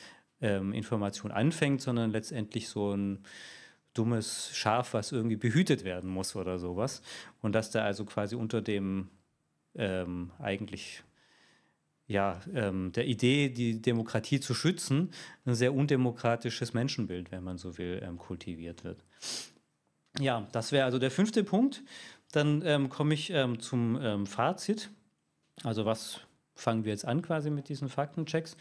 ähm, Informationen anfängt, sondern letztendlich so ein dummes Schaf, was irgendwie behütet werden muss oder sowas. Und dass da also quasi unter dem ähm, eigentlich ja, ähm, der Idee, die Demokratie zu schützen, ein sehr undemokratisches Menschenbild, wenn man so will, ähm, kultiviert wird. Ja, das wäre also der fünfte Punkt. Dann ähm, komme ich ähm, zum ähm, Fazit. Also was fangen wir jetzt an quasi mit diesen Faktenchecks?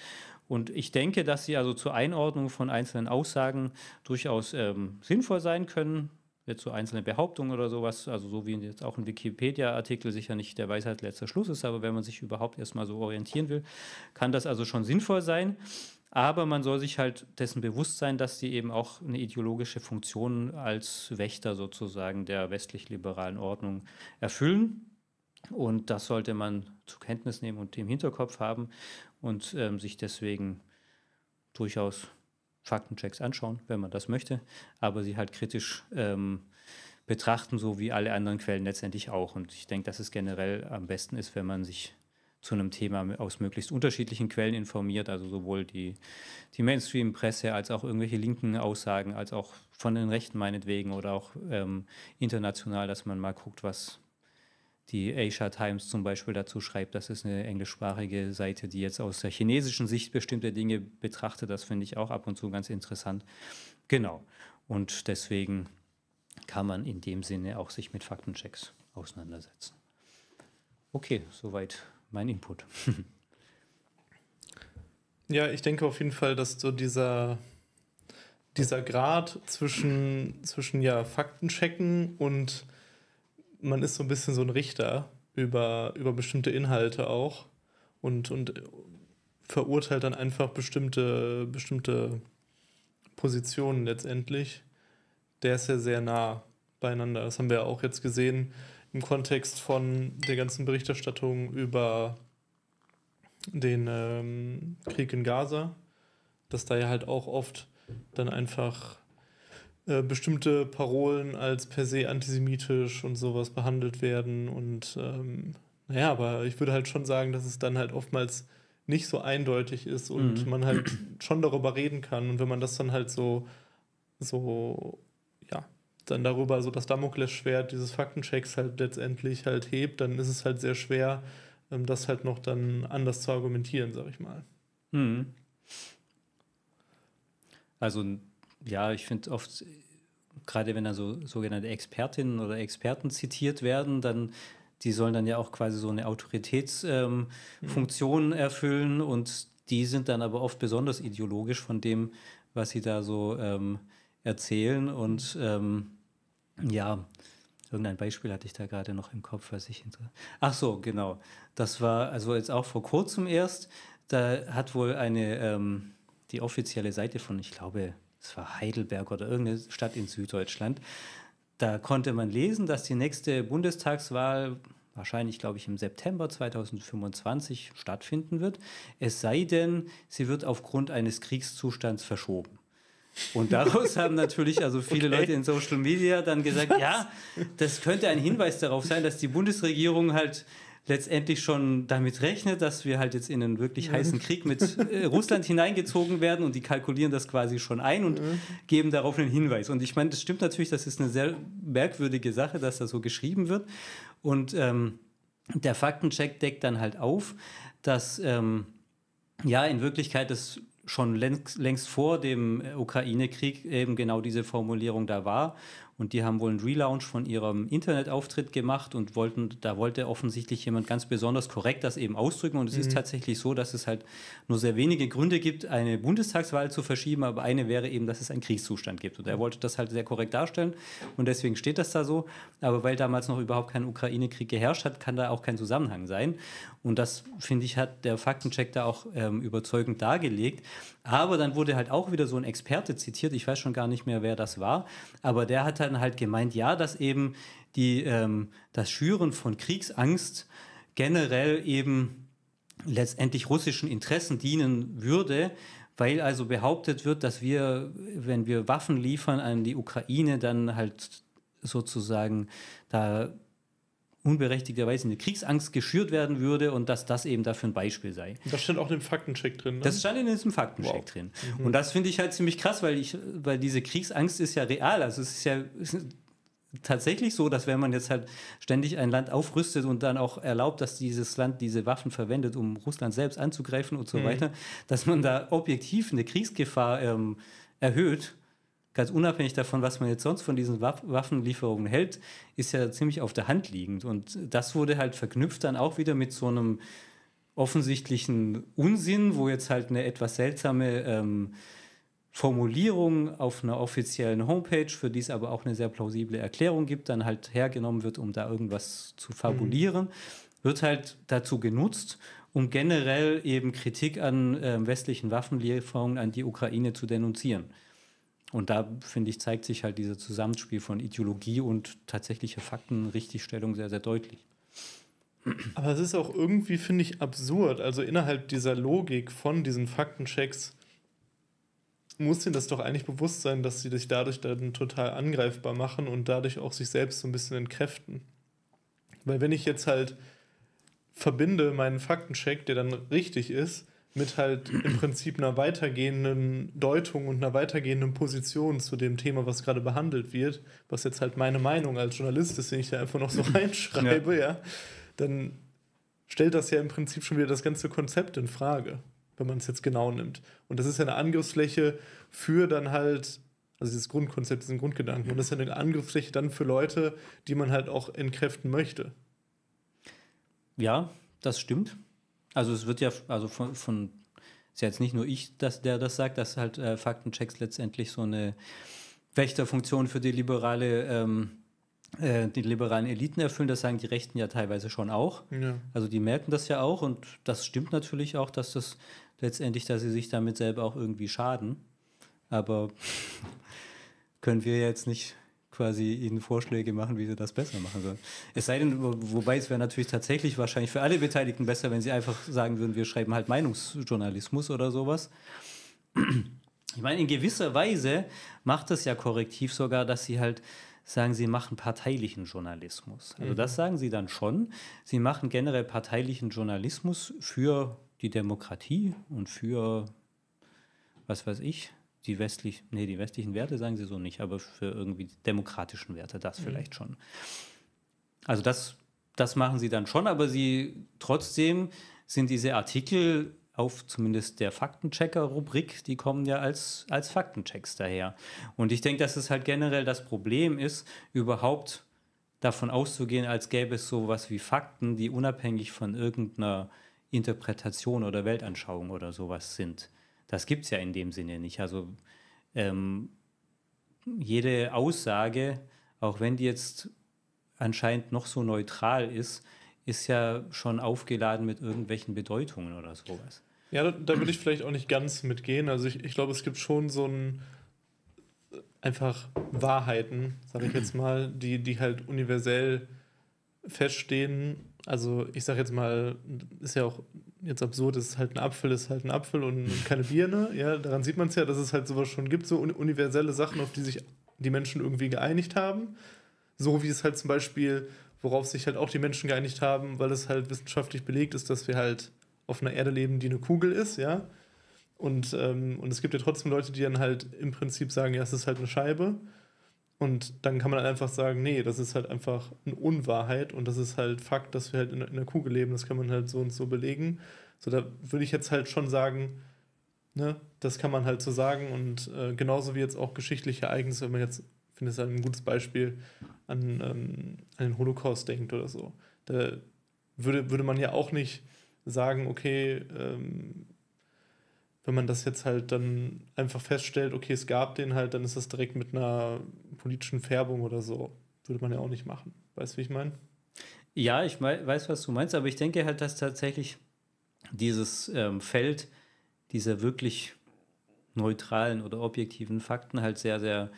Und ich denke, dass sie also zur Einordnung von einzelnen Aussagen durchaus ähm, sinnvoll sein können. Jetzt so einzelne Behauptungen oder sowas, also so wie jetzt auch ein Wikipedia-Artikel sicher nicht der Weisheit letzter Schluss ist, aber wenn man sich überhaupt erstmal so orientieren will, kann das also schon sinnvoll sein. Aber man soll sich halt dessen bewusst sein, dass sie eben auch eine ideologische Funktion als Wächter sozusagen der westlich-liberalen Ordnung erfüllen. Und das sollte man zur Kenntnis nehmen und im Hinterkopf haben und ähm, sich deswegen durchaus Faktenchecks anschauen, wenn man das möchte, aber sie halt kritisch ähm, betrachten, so wie alle anderen Quellen letztendlich auch. Und ich denke, dass es generell am besten ist, wenn man sich zu einem Thema aus möglichst unterschiedlichen Quellen informiert, also sowohl die, die Mainstream-Presse als auch irgendwelche linken Aussagen, als auch von den Rechten meinetwegen oder auch ähm, international, dass man mal guckt, was die Asia Times zum Beispiel dazu schreibt. Das ist eine englischsprachige Seite, die jetzt aus der chinesischen Sicht bestimmte Dinge betrachtet. Das finde ich auch ab und zu ganz interessant. Genau. Und deswegen kann man in dem Sinne auch sich mit Faktenchecks auseinandersetzen. Okay, soweit mein Input. ja, ich denke auf jeden Fall, dass so dieser, dieser Grad zwischen, zwischen ja, Faktenchecken und man ist so ein bisschen so ein Richter über, über bestimmte Inhalte auch und, und verurteilt dann einfach bestimmte, bestimmte Positionen letztendlich. Der ist ja sehr nah beieinander. Das haben wir ja auch jetzt gesehen im Kontext von der ganzen Berichterstattung über den ähm, Krieg in Gaza, dass da ja halt auch oft dann einfach äh, bestimmte Parolen als per se antisemitisch und sowas behandelt werden. Und ähm, naja, aber ich würde halt schon sagen, dass es dann halt oftmals nicht so eindeutig ist und mhm. man halt schon darüber reden kann. Und wenn man das dann halt so, so dann darüber so das Damoklesschwert dieses Faktenchecks halt letztendlich halt hebt, dann ist es halt sehr schwer, ähm, das halt noch dann anders zu argumentieren, sag ich mal. Mhm. Also ja, ich finde oft, gerade wenn da so sogenannte Expertinnen oder Experten zitiert werden, dann die sollen dann ja auch quasi so eine Autoritätsfunktion ähm, mhm. erfüllen und die sind dann aber oft besonders ideologisch von dem, was sie da so ähm, erzählen und mhm. ähm, ja, irgendein Beispiel hatte ich da gerade noch im Kopf, was ich. Ach so, genau. Das war also jetzt auch vor kurzem erst. Da hat wohl eine, ähm, die offizielle Seite von, ich glaube, es war Heidelberg oder irgendeine Stadt in Süddeutschland. Da konnte man lesen, dass die nächste Bundestagswahl wahrscheinlich, glaube ich, im September 2025 stattfinden wird. Es sei denn, sie wird aufgrund eines Kriegszustands verschoben. Und daraus haben natürlich also viele okay. Leute in Social Media dann gesagt, Was? ja, das könnte ein Hinweis darauf sein, dass die Bundesregierung halt letztendlich schon damit rechnet, dass wir halt jetzt in einen wirklich heißen Krieg mit äh, Russland hineingezogen werden und die kalkulieren das quasi schon ein und mhm. geben darauf einen Hinweis. Und ich meine, das stimmt natürlich, das ist eine sehr merkwürdige Sache, dass da so geschrieben wird. Und ähm, der Faktencheck deckt dann halt auf, dass ähm, ja in Wirklichkeit das schon längst, längst vor dem äh, Ukraine-Krieg eben genau diese Formulierung da war. Und die haben wohl einen Relaunch von ihrem Internetauftritt gemacht und wollten, da wollte offensichtlich jemand ganz besonders korrekt das eben ausdrücken. Und es mhm. ist tatsächlich so, dass es halt nur sehr wenige Gründe gibt, eine Bundestagswahl zu verschieben, aber eine wäre eben, dass es einen Kriegszustand gibt. Und er wollte das halt sehr korrekt darstellen und deswegen steht das da so. Aber weil damals noch überhaupt kein Ukraine-Krieg geherrscht hat, kann da auch kein Zusammenhang sein. Und das, finde ich, hat der Faktencheck da auch ähm, überzeugend dargelegt. Aber dann wurde halt auch wieder so ein Experte zitiert, ich weiß schon gar nicht mehr, wer das war, aber der hat dann halt gemeint, ja, dass eben die, ähm, das Schüren von Kriegsangst generell eben letztendlich russischen Interessen dienen würde, weil also behauptet wird, dass wir, wenn wir Waffen liefern an die Ukraine, dann halt sozusagen da unberechtigterweise eine Kriegsangst geschürt werden würde und dass das eben dafür ein Beispiel sei. Das stand auch in dem Faktencheck drin. Ne? Das stand in diesem Faktencheck wow. drin. Mhm. Und das finde ich halt ziemlich krass, weil ich, weil diese Kriegsangst ist ja real. Also es ist ja tatsächlich so, dass wenn man jetzt halt ständig ein Land aufrüstet und dann auch erlaubt, dass dieses Land diese Waffen verwendet, um Russland selbst anzugreifen und so mhm. weiter, dass man da objektiv eine Kriegsgefahr ähm, erhöht ganz unabhängig davon, was man jetzt sonst von diesen Waffenlieferungen hält, ist ja ziemlich auf der Hand liegend. Und das wurde halt verknüpft dann auch wieder mit so einem offensichtlichen Unsinn, wo jetzt halt eine etwas seltsame ähm, Formulierung auf einer offiziellen Homepage, für die es aber auch eine sehr plausible Erklärung gibt, dann halt hergenommen wird, um da irgendwas zu mhm. fabulieren, mhm. wird halt dazu genutzt, um generell eben Kritik an äh, westlichen Waffenlieferungen an die Ukraine zu denunzieren. Und da, finde ich, zeigt sich halt dieses Zusammenspiel von Ideologie und tatsächlicher Faktenrichtigstellung sehr, sehr deutlich. Aber es ist auch irgendwie, finde ich, absurd. Also innerhalb dieser Logik von diesen Faktenchecks muss ihnen das doch eigentlich bewusst sein, dass sie sich dadurch dann total angreifbar machen und dadurch auch sich selbst so ein bisschen entkräften. Weil wenn ich jetzt halt verbinde meinen Faktencheck, der dann richtig ist, mit halt im Prinzip einer weitergehenden Deutung und einer weitergehenden Position zu dem Thema, was gerade behandelt wird, was jetzt halt meine Meinung als Journalist ist, den ich da einfach noch so reinschreibe, ja. ja, dann stellt das ja im Prinzip schon wieder das ganze Konzept in Frage, wenn man es jetzt genau nimmt. Und das ist ja eine Angriffsfläche für dann halt also dieses Grundkonzept, diesen Grundgedanken. Und das ist ja eine Angriffsfläche dann für Leute, die man halt auch entkräften möchte. Ja, das stimmt. Also es wird ja, also von, von ist ja jetzt nicht nur ich, dass der das sagt, dass halt äh, Faktenchecks letztendlich so eine Wächterfunktion für die liberale ähm, äh, die liberalen Eliten erfüllen, das sagen die Rechten ja teilweise schon auch. Ja. Also die merken das ja auch und das stimmt natürlich auch, dass das letztendlich, dass sie sich damit selber auch irgendwie schaden. Aber können wir jetzt nicht quasi ihnen Vorschläge machen, wie sie das besser machen sollen. Es sei denn, wobei es wäre natürlich tatsächlich wahrscheinlich für alle Beteiligten besser, wenn sie einfach sagen würden, wir schreiben halt Meinungsjournalismus oder sowas. Ich meine, in gewisser Weise macht das ja korrektiv sogar, dass sie halt sagen, sie machen parteilichen Journalismus. Also mhm. das sagen sie dann schon. Sie machen generell parteilichen Journalismus für die Demokratie und für, was weiß ich, die westlich, nee, die westlichen Werte sagen sie so nicht, aber für irgendwie demokratischen Werte, das mhm. vielleicht schon. Also das, das machen sie dann schon, aber sie trotzdem sind diese Artikel auf zumindest der Faktenchecker-Rubrik, die kommen ja als, als Faktenchecks daher. Und ich denke, dass es halt generell das Problem ist, überhaupt davon auszugehen, als gäbe es sowas wie Fakten, die unabhängig von irgendeiner Interpretation oder Weltanschauung oder sowas sind. Das gibt es ja in dem Sinne nicht. Also ähm, jede Aussage, auch wenn die jetzt anscheinend noch so neutral ist, ist ja schon aufgeladen mit irgendwelchen Bedeutungen oder sowas. Ja, da, da würde ich vielleicht auch nicht ganz mitgehen. Also ich, ich glaube, es gibt schon so ein einfach Wahrheiten, sage ich jetzt mal, die, die halt universell feststehen. Also ich sage jetzt mal, ist ja auch jetzt absurd ist, halt ein Apfel ist halt ein Apfel und keine Birne. Ja, daran sieht man es ja, dass es halt sowas schon gibt, so universelle Sachen, auf die sich die Menschen irgendwie geeinigt haben. So wie es halt zum Beispiel, worauf sich halt auch die Menschen geeinigt haben, weil es halt wissenschaftlich belegt ist, dass wir halt auf einer Erde leben, die eine Kugel ist, ja. Und, ähm, und es gibt ja trotzdem Leute, die dann halt im Prinzip sagen, ja, es ist halt eine Scheibe. Und dann kann man halt einfach sagen, nee, das ist halt einfach eine Unwahrheit und das ist halt Fakt, dass wir halt in, in der Kugel leben, das kann man halt so und so belegen. So, da würde ich jetzt halt schon sagen, ne, das kann man halt so sagen und äh, genauso wie jetzt auch geschichtliche Ereignisse, wenn man jetzt, finde ich halt ein gutes Beispiel, an, ähm, an den Holocaust denkt oder so. Da würde, würde man ja auch nicht sagen, okay, ähm, wenn man das jetzt halt dann einfach feststellt, okay, es gab den halt, dann ist das direkt mit einer politischen Färbung oder so. Würde man ja auch nicht machen. Weißt du, wie ich meine? Ja, ich weiß, was du meinst, aber ich denke halt, dass tatsächlich dieses ähm, Feld dieser wirklich neutralen oder objektiven Fakten halt sehr, sehr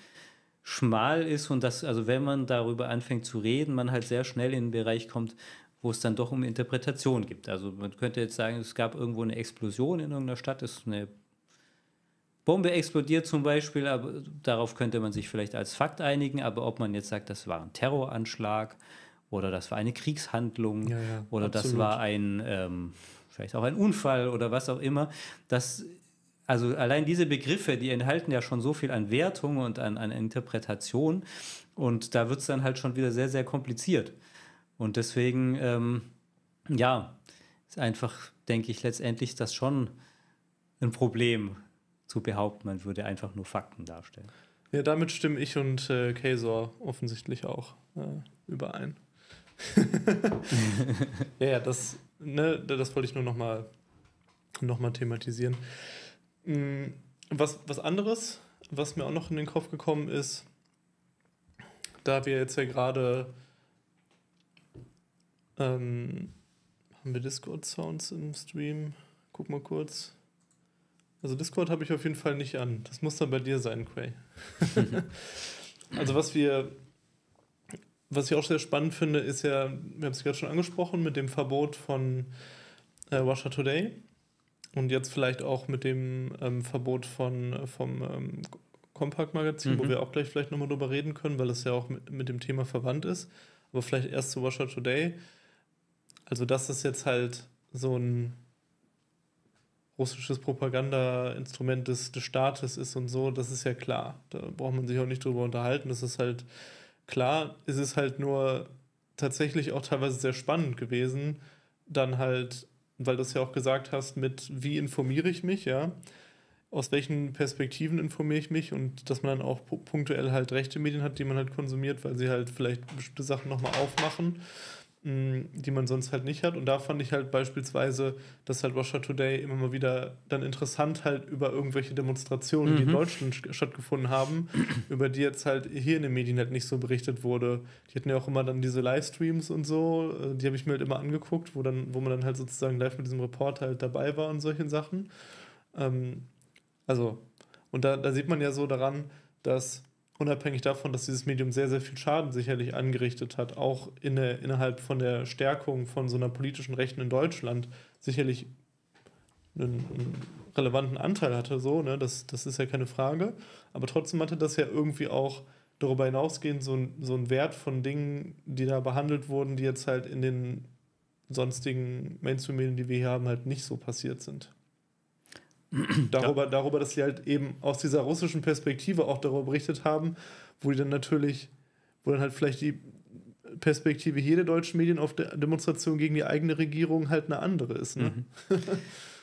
schmal ist und dass, also wenn man darüber anfängt zu reden, man halt sehr schnell in den Bereich kommt, wo es dann doch um Interpretation gibt. Also man könnte jetzt sagen, es gab irgendwo eine Explosion in irgendeiner Stadt, ist eine Bombe explodiert zum Beispiel, aber darauf könnte man sich vielleicht als Fakt einigen, aber ob man jetzt sagt, das war ein Terroranschlag oder das war eine Kriegshandlung ja, ja, oder absolut. das war ein, ähm, vielleicht auch ein Unfall oder was auch immer, das also allein diese Begriffe, die enthalten ja schon so viel an Wertung und an, an Interpretation. Und da wird es dann halt schon wieder sehr, sehr kompliziert. Und deswegen, ähm, ja, ist einfach, denke ich, letztendlich das schon ein Problem zu behaupten, man würde einfach nur Fakten darstellen. Ja, damit stimme ich und äh, Kesor offensichtlich auch äh, überein. ja, ja, das, ne, das wollte ich nur nochmal noch mal thematisieren. Mm, was, was anderes, was mir auch noch in den Kopf gekommen ist, da wir jetzt ja gerade ähm, haben wir Discord-Sounds im Stream? Guck mal kurz. Also Discord habe ich auf jeden Fall nicht an. Das muss dann bei dir sein, Quay. also was wir, was ich auch sehr spannend finde, ist ja, wir haben es gerade schon angesprochen, mit dem Verbot von äh, Russia Today und jetzt vielleicht auch mit dem ähm, Verbot von, äh, vom ähm, Compact-Magazin, mhm. wo wir auch gleich vielleicht nochmal drüber reden können, weil es ja auch mit, mit dem Thema verwandt ist. Aber vielleicht erst zu Russia Today also das ist jetzt halt so ein russisches Propagandainstrument des, des Staates ist und so, das ist ja klar. Da braucht man sich auch nicht drüber unterhalten. Das ist halt klar. Es ist halt nur tatsächlich auch teilweise sehr spannend gewesen, dann halt, weil du es ja auch gesagt hast, mit wie informiere ich mich, ja, aus welchen Perspektiven informiere ich mich und dass man dann auch punktuell halt rechte Medien hat, die man halt konsumiert, weil sie halt vielleicht bestimmte Sachen nochmal aufmachen die man sonst halt nicht hat. Und da fand ich halt beispielsweise, dass halt Russia Today immer mal wieder dann interessant halt über irgendwelche Demonstrationen, mhm. die in mhm. Deutschland stattgefunden haben, über die jetzt halt hier in den Medien halt nicht so berichtet wurde. Die hatten ja auch immer dann diese Livestreams und so, äh, die habe ich mir halt immer angeguckt, wo dann, wo man dann halt sozusagen live mit diesem Reporter halt dabei war und solchen Sachen. Ähm, also, und da, da sieht man ja so daran, dass unabhängig davon, dass dieses Medium sehr, sehr viel Schaden sicherlich angerichtet hat, auch inne, innerhalb von der Stärkung von so einer politischen Rechten in Deutschland sicherlich einen, relevanten Anteil hatte, so, ne? das, das ist ja keine Frage. Aber trotzdem hatte das ja irgendwie auch darüber hinausgehend so ein, so ein Wert von Dingen, die da behandelt wurden, die jetzt halt in den sonstigen Mainstream-Medien, die wir hier haben, halt nicht so passiert sind. darüber, ja. darüber, dass sie halt eben aus dieser russischen Perspektive auch darüber berichtet haben, wo die dann natürlich, wo dann halt vielleicht die Perspektive jeder deutschen Medien auf der Demonstration gegen die eigene Regierung halt eine andere ist. Ne? Mhm.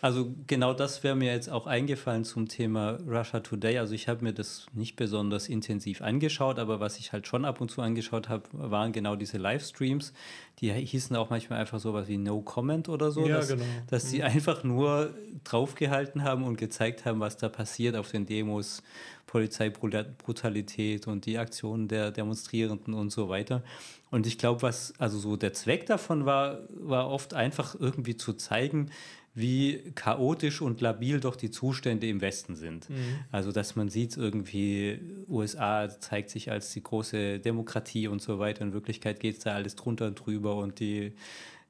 Also genau das wäre mir jetzt auch eingefallen zum Thema Russia Today. Also ich habe mir das nicht besonders intensiv angeschaut, aber was ich halt schon ab und zu angeschaut habe, waren genau diese Livestreams. Die hießen auch manchmal einfach sowas wie No Comment oder so. Ja, dass, genau. dass sie mhm. einfach nur draufgehalten haben und gezeigt haben, was da passiert auf den Demos, Polizeibrutalität und die Aktionen der Demonstrierenden und so weiter. Und ich glaube, was also so der Zweck davon war, war oft einfach irgendwie zu zeigen, wie chaotisch und labil doch die Zustände im Westen sind. Mhm. Also, dass man sieht, irgendwie, USA zeigt sich als die große Demokratie und so weiter. In Wirklichkeit geht es da alles drunter und drüber und die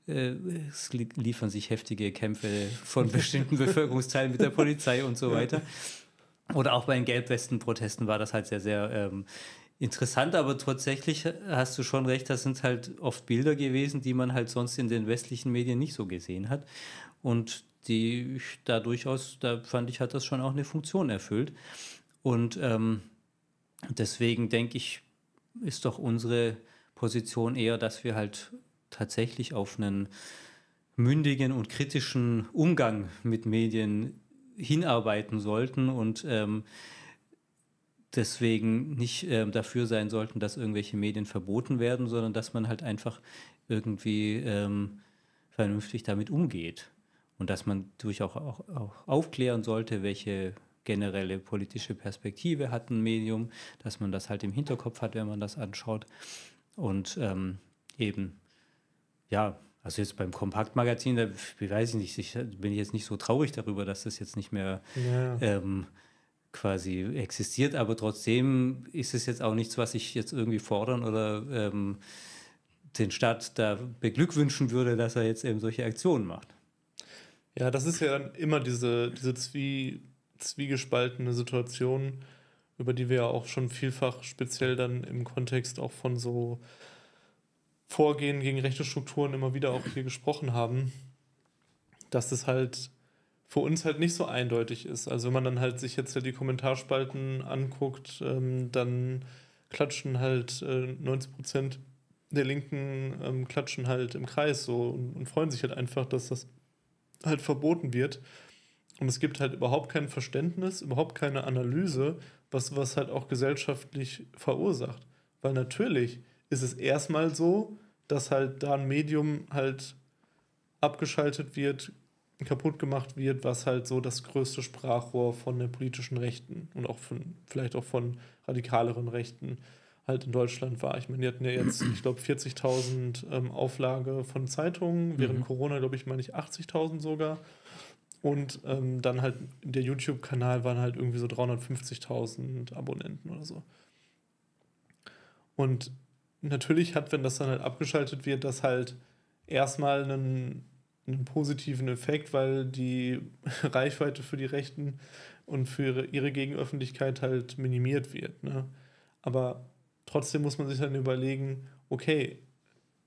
äh, es liefern sich heftige Kämpfe von bestimmten Bevölkerungsteilen mit der Polizei und so weiter. Oder auch bei den Gelbwesten-Protesten war das halt sehr, sehr ähm, interessant, aber tatsächlich hast du schon recht, das sind halt oft Bilder gewesen, die man halt sonst in den westlichen Medien nicht so gesehen hat und die ich da durchaus, da fand ich, hat das schon auch eine Funktion erfüllt. Und ähm, deswegen denke ich, ist doch unsere Position eher, dass wir halt tatsächlich auf einen mündigen und kritischen Umgang mit Medien hinarbeiten sollten und ähm, deswegen nicht äh, dafür sein sollten, dass irgendwelche Medien verboten werden, sondern dass man halt einfach irgendwie ähm, vernünftig damit umgeht. Und dass man durchaus auch, auch aufklären sollte, welche generelle politische Perspektive hat ein Medium, dass man das halt im Hinterkopf hat, wenn man das anschaut. Und ähm, eben, ja, also jetzt beim Kompaktmagazin, da weiß ich nicht, ich bin ich jetzt nicht so traurig darüber, dass das jetzt nicht mehr ja. ähm, quasi existiert, aber trotzdem ist es jetzt auch nichts, was ich jetzt irgendwie fordern oder ähm, den Staat da beglückwünschen würde, dass er jetzt eben solche Aktionen macht. Ja, das ist ja dann immer diese, diese Zwie, zwiegespaltene Situation, über die wir ja auch schon vielfach speziell dann im Kontext auch von so Vorgehen gegen rechte Strukturen immer wieder auch hier gesprochen haben, dass das halt für uns halt nicht so eindeutig ist. Also wenn man dann halt sich jetzt ja die Kommentarspalten anguckt, ähm, dann klatschen halt äh, 90 Prozent der Linken ähm, klatschen halt im Kreis so und, und freuen sich halt einfach, dass das halt verboten wird. Und es gibt halt überhaupt kein Verständnis, überhaupt keine Analyse, was, was halt auch gesellschaftlich verursacht. Weil natürlich ist es erstmal so, dass halt da ein Medium halt abgeschaltet wird, kaputt gemacht wird, was halt so das größte Sprachrohr von der politischen Rechten und auch von, vielleicht auch von radikaleren Rechten ist halt in Deutschland war. Ich meine, die hatten ja jetzt, ich glaube, 40.000 ähm, Auflage von Zeitungen, während mhm. Corona, glaube ich, meine ich 80.000 sogar. Und ähm, dann halt der YouTube-Kanal waren halt irgendwie so 350.000 Abonnenten oder so. Und natürlich hat, wenn das dann halt abgeschaltet wird, das halt erstmal einen, einen positiven Effekt, weil die Reichweite für die Rechten und für ihre, ihre Gegenöffentlichkeit halt minimiert wird. Ne? Aber Trotzdem muss man sich dann überlegen, okay,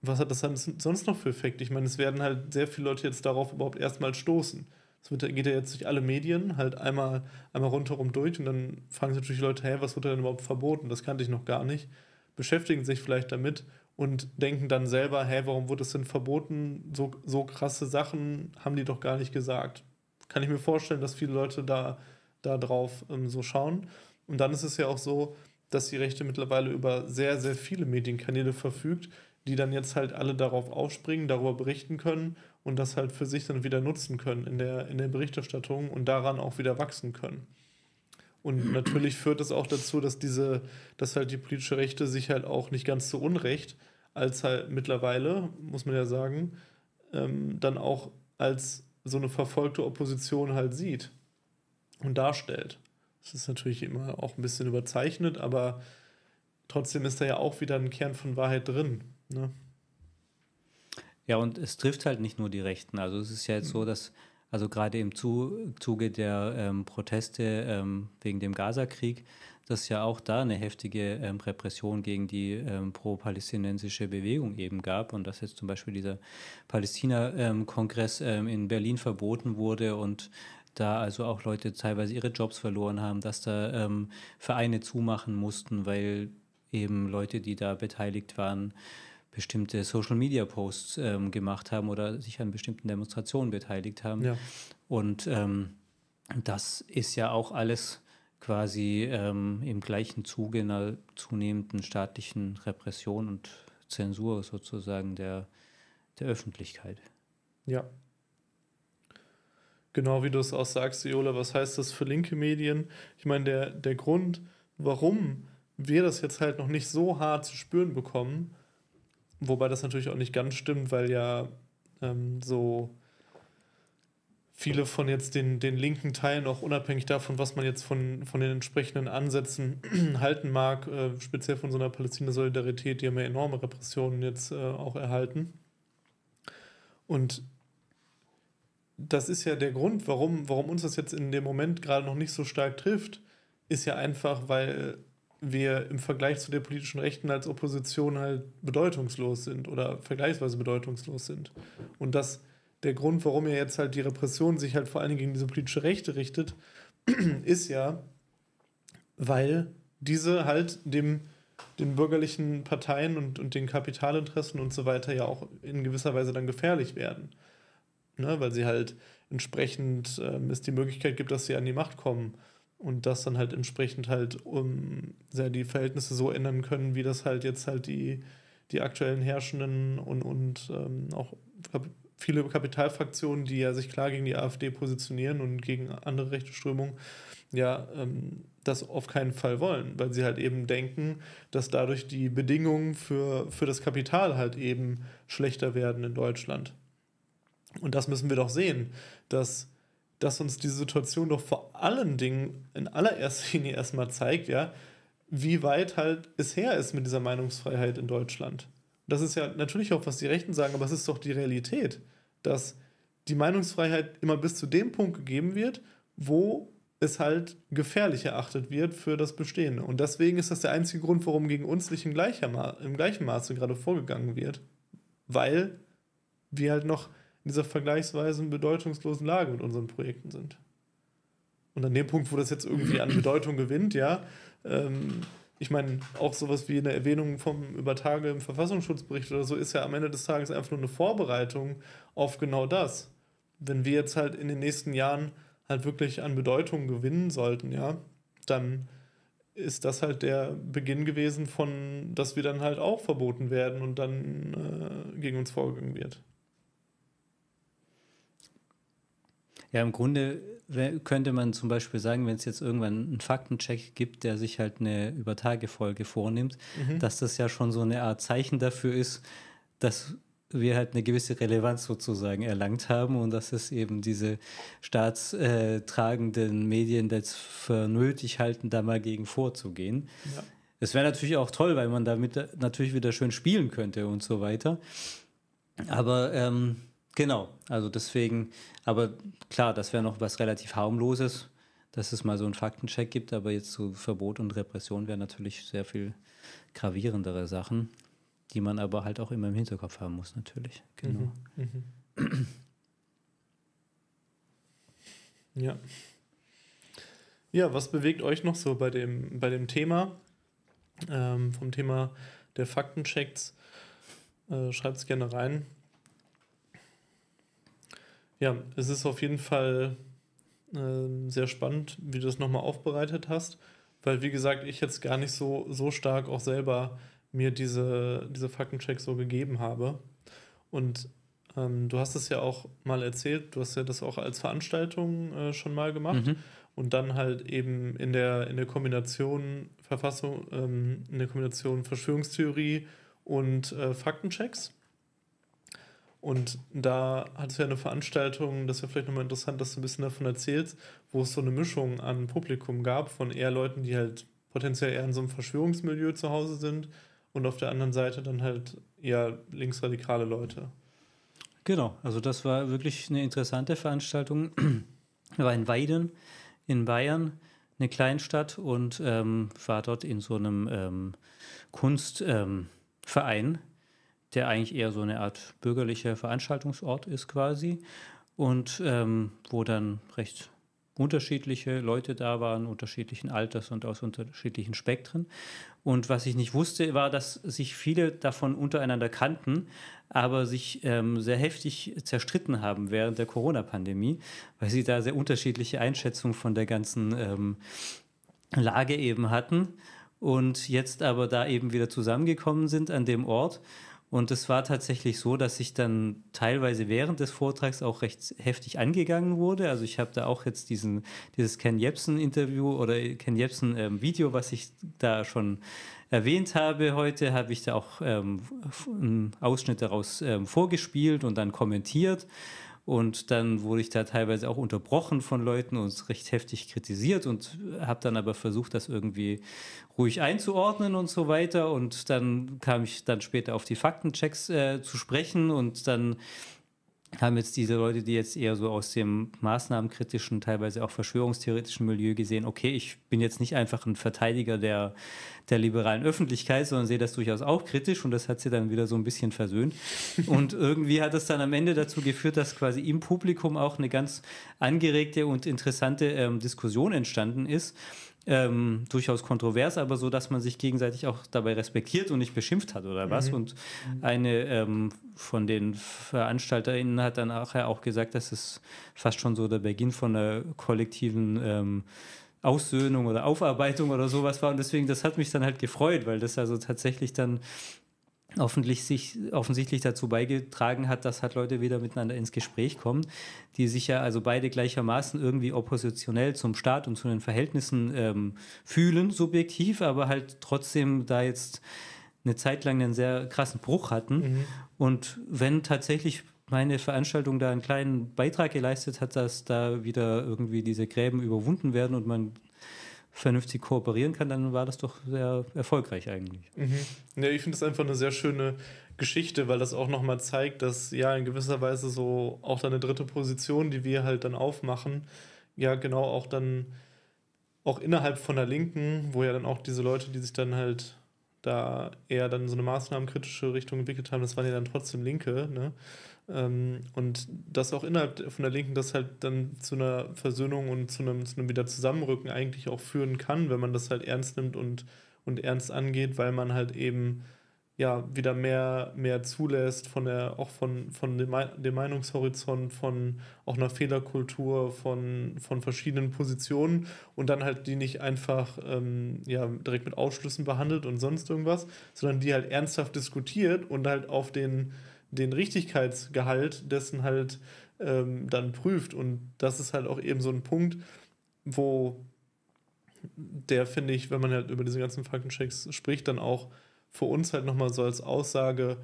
was hat das dann sonst noch für Effekt? Ich meine, es werden halt sehr viele Leute jetzt darauf überhaupt erstmal stoßen. Es geht ja jetzt durch alle Medien, halt einmal, einmal rundherum durch und dann fragen sich natürlich die Leute, hey, was wurde denn überhaupt verboten? Das kannte ich noch gar nicht. Beschäftigen sich vielleicht damit und denken dann selber, hey, warum wurde das denn verboten? So, so krasse Sachen haben die doch gar nicht gesagt. Kann ich mir vorstellen, dass viele Leute da, da drauf ähm, so schauen. Und dann ist es ja auch so, dass die Rechte mittlerweile über sehr, sehr viele Medienkanäle verfügt, die dann jetzt halt alle darauf aufspringen, darüber berichten können und das halt für sich dann wieder nutzen können in der, in der Berichterstattung und daran auch wieder wachsen können. Und natürlich führt das auch dazu, dass diese, dass halt die politische Rechte sich halt auch nicht ganz so Unrecht als halt mittlerweile, muss man ja sagen, ähm, dann auch als so eine verfolgte Opposition halt sieht und darstellt. Das ist natürlich immer auch ein bisschen überzeichnet, aber trotzdem ist da ja auch wieder ein Kern von Wahrheit drin. Ne? Ja, und es trifft halt nicht nur die Rechten. Also es ist ja jetzt so, mhm. dass also gerade im Zuge der ähm, Proteste ähm, wegen dem Gaza-Krieg, dass ja auch da eine heftige ähm, Repression gegen die ähm, pro-palästinensische Bewegung eben gab und dass jetzt zum Beispiel dieser Palästina-Kongress ähm, ähm, in Berlin verboten wurde und da also auch Leute teilweise ihre Jobs verloren haben, dass da ähm, Vereine zumachen mussten, weil eben Leute, die da beteiligt waren, bestimmte Social-Media-Posts ähm, gemacht haben oder sich an bestimmten Demonstrationen beteiligt haben. Ja. Und ähm, das ist ja auch alles quasi ähm, im gleichen Zuge einer zunehmenden staatlichen Repression und Zensur sozusagen der, der Öffentlichkeit. Ja, genau wie du es auch sagst, Iola, was heißt das für linke Medien? Ich meine, der, der Grund, warum wir das jetzt halt noch nicht so hart zu spüren bekommen, wobei das natürlich auch nicht ganz stimmt, weil ja ähm, so viele von jetzt den, den linken Teilen, auch unabhängig davon, was man jetzt von, von den entsprechenden Ansätzen halten mag, äh, speziell von so einer Palästina-Solidarität, die haben ja enorme Repressionen jetzt äh, auch erhalten. Und das ist ja der Grund, warum, warum uns das jetzt in dem Moment gerade noch nicht so stark trifft, ist ja einfach, weil wir im Vergleich zu der politischen Rechten als Opposition halt bedeutungslos sind oder vergleichsweise bedeutungslos sind. Und das der Grund, warum ja jetzt halt die Repression sich halt vor allen Dingen gegen diese politische Rechte richtet, ist ja, weil diese halt dem, den bürgerlichen Parteien und, und den Kapitalinteressen und so weiter ja auch in gewisser Weise dann gefährlich werden ne? weil sie halt entsprechend ähm, es die Möglichkeit gibt, dass sie an die Macht kommen und das dann halt entsprechend halt um sehr die Verhältnisse so ändern können, wie das halt jetzt halt die, die aktuellen Herrschenden und, und ähm, auch viele Kapitalfraktionen, die ja sich klar gegen die AfD positionieren und gegen andere rechte Strömungen, ja, ähm, das auf keinen Fall wollen, weil sie halt eben denken, dass dadurch die Bedingungen für, für das Kapital halt eben schlechter werden in Deutschland. Und das müssen wir doch sehen, dass, dass uns diese Situation doch vor allen Dingen in allererster Linie erstmal zeigt, ja, wie weit halt es her ist mit dieser Meinungsfreiheit in Deutschland. das ist ja natürlich auch, was die Rechten sagen, aber es ist doch die Realität, dass die Meinungsfreiheit immer bis zu dem Punkt gegeben wird, wo es halt gefährlich erachtet wird für das Bestehende. Und deswegen ist das der einzige Grund, warum gegen uns nicht im, gleichen Maße gerade vorgegangen wird. Weil wir halt noch in dieser vergleichsweise bedeutungslosen Lage mit unseren Projekten sind. Und an dem Punkt, wo das jetzt irgendwie an Bedeutung gewinnt, ja, ähm, ich meine, auch sowas wie eine Erwähnung vom Übertage im Verfassungsschutzbericht oder so ist ja am Ende des Tages einfach nur eine Vorbereitung auf genau das. Wenn wir jetzt halt in den nächsten Jahren halt wirklich an Bedeutung gewinnen sollten, ja, dann ist das halt der Beginn gewesen von, dass wir dann halt auch verboten werden und dann äh, gegen uns vorgegangen wird. Ja, im Grunde könnte man zum Beispiel sagen, wenn es jetzt irgendwann einen Faktencheck gibt, der sich halt eine Übertagefolge vornimmt, mhm. dass das ja schon so eine Art Zeichen dafür ist, dass wir halt eine gewisse Relevanz sozusagen erlangt haben und dass es eben diese staatstragenden Medien jetzt für nötig halten, da mal gegen vorzugehen. Ja. wäre natürlich auch toll, weil man damit natürlich wieder schön spielen könnte und so weiter. Aber ähm, Genau, also deswegen, aber klar, das wäre noch was relativ harmloses, dass es mal so einen Faktencheck gibt, aber jetzt so Verbot und Repression wären natürlich sehr viel gravierendere Sachen, die man aber halt auch immer im Hinterkopf haben muss, natürlich. Genau. Mhm. Mhm. ja. Ja, was bewegt euch noch so bei dem, bei dem Thema, ähm, vom Thema der Faktenchecks? Äh, Schreibt es gerne rein. Ja, es ist auf jeden Fall äh, sehr spannend, wie du das nochmal aufbereitet hast, weil wie gesagt, ich jetzt gar nicht so, so stark auch selber mir diese, diese Faktenchecks so gegeben habe. Und ähm, du hast es ja auch mal erzählt, du hast ja das auch als Veranstaltung äh, schon mal gemacht. Mhm. Und dann halt eben in der, in der Kombination Verfassung, ähm, in der Kombination Verschwörungstheorie und äh, Faktenchecks. Und da hattest du ja eine Veranstaltung, das wäre vielleicht nochmal interessant, dass du ein bisschen davon erzählst, wo es so eine Mischung an Publikum gab von eher Leuten, die halt potenziell eher in so einem Verschwörungsmilieu zu Hause sind und auf der anderen Seite dann halt eher linksradikale Leute. Genau, also das war wirklich eine interessante Veranstaltung. war in Weiden in Bayern, eine Kleinstadt, und ähm, war dort in so einem ähm, Kunstverein. Ähm, der eigentlich eher so eine Art bürgerlicher Veranstaltungsort ist quasi und ähm, wo dann recht unterschiedliche Leute da waren, unterschiedlichen Alters und aus unterschiedlichen Spektren. Und was ich nicht wusste, war, dass sich viele davon untereinander kannten, aber sich ähm, sehr heftig zerstritten haben während der Corona-Pandemie, weil sie da sehr unterschiedliche Einschätzungen von der ganzen ähm, Lage eben hatten und jetzt aber da eben wieder zusammengekommen sind an dem Ort und es war tatsächlich so, dass ich dann teilweise während des Vortrags auch recht heftig angegangen wurde. Also ich habe da auch jetzt diesen, dieses Ken Jebsen-Interview oder Ken Jebsen-Video, ähm, was ich da schon erwähnt habe heute, habe ich da auch ähm, einen Ausschnitt daraus ähm, vorgespielt und dann kommentiert. Und dann wurde ich da teilweise auch unterbrochen von Leuten und recht heftig kritisiert und habe dann aber versucht, das irgendwie ruhig einzuordnen und so weiter. Und dann kam ich dann später auf die Faktenchecks äh, zu sprechen und dann haben jetzt diese Leute, die jetzt eher so aus dem maßnahmenkritischen, teilweise auch verschwörungstheoretischen Milieu gesehen, okay, ich bin jetzt nicht einfach ein Verteidiger der, der liberalen Öffentlichkeit, sondern sehe das durchaus auch kritisch und das hat sie dann wieder so ein bisschen versöhnt. Und irgendwie hat es dann am Ende dazu geführt, dass quasi im Publikum auch eine ganz angeregte und interessante ähm, Diskussion entstanden ist ähm, durchaus kontrovers, aber so, dass man sich gegenseitig auch dabei respektiert und nicht beschimpft hat oder was. Mhm. Und eine ähm, von den VeranstalterInnen hat dann nachher auch gesagt, dass es fast schon so der Beginn von einer kollektiven ähm, Aussöhnung oder Aufarbeitung oder sowas war. Und deswegen, das hat mich dann halt gefreut, weil das also tatsächlich dann offensichtlich, offensichtlich dazu beigetragen hat, dass halt Leute wieder miteinander ins Gespräch kommen, die sich ja also beide gleichermaßen irgendwie oppositionell zum Staat und zu den Verhältnissen ähm, fühlen, subjektiv, aber halt trotzdem da jetzt eine Zeit lang einen sehr krassen Bruch hatten. Mhm. Und wenn tatsächlich meine Veranstaltung da einen kleinen Beitrag geleistet hat, dass da wieder irgendwie diese Gräben überwunden werden und man vernünftig kooperieren kann, dann war das doch sehr erfolgreich eigentlich. Mhm. Ja, ich finde das einfach eine sehr schöne Geschichte, weil das auch nochmal zeigt, dass ja in gewisser Weise so auch dann eine dritte Position, die wir halt dann aufmachen, ja genau auch dann auch innerhalb von der Linken, wo ja dann auch diese Leute, die sich dann halt da eher dann so eine maßnahmenkritische Richtung entwickelt haben, das waren ja dann trotzdem Linke, ne? Ähm, und das auch innerhalb von der Linken, das halt dann zu einer Versöhnung und zu einem, zu einem wieder eigentlich auch führen kann, wenn man das halt ernst nimmt und, und ernst angeht, weil man halt eben ja wieder mehr, mehr zulässt von der, auch von, von dem, dem Meinungshorizont, von auch einer Fehlerkultur, von, von verschiedenen Positionen und dann halt die nicht einfach ähm, ja, direkt mit Ausschlüssen behandelt und sonst irgendwas, sondern die halt ernsthaft diskutiert und halt auf den den Richtigkeitsgehalt dessen halt ähm, dann prüft. Und das ist halt auch eben so ein Punkt, wo der, finde ich, wenn man halt über diese ganzen Faktenchecks spricht, dann auch für uns halt nochmal so als Aussage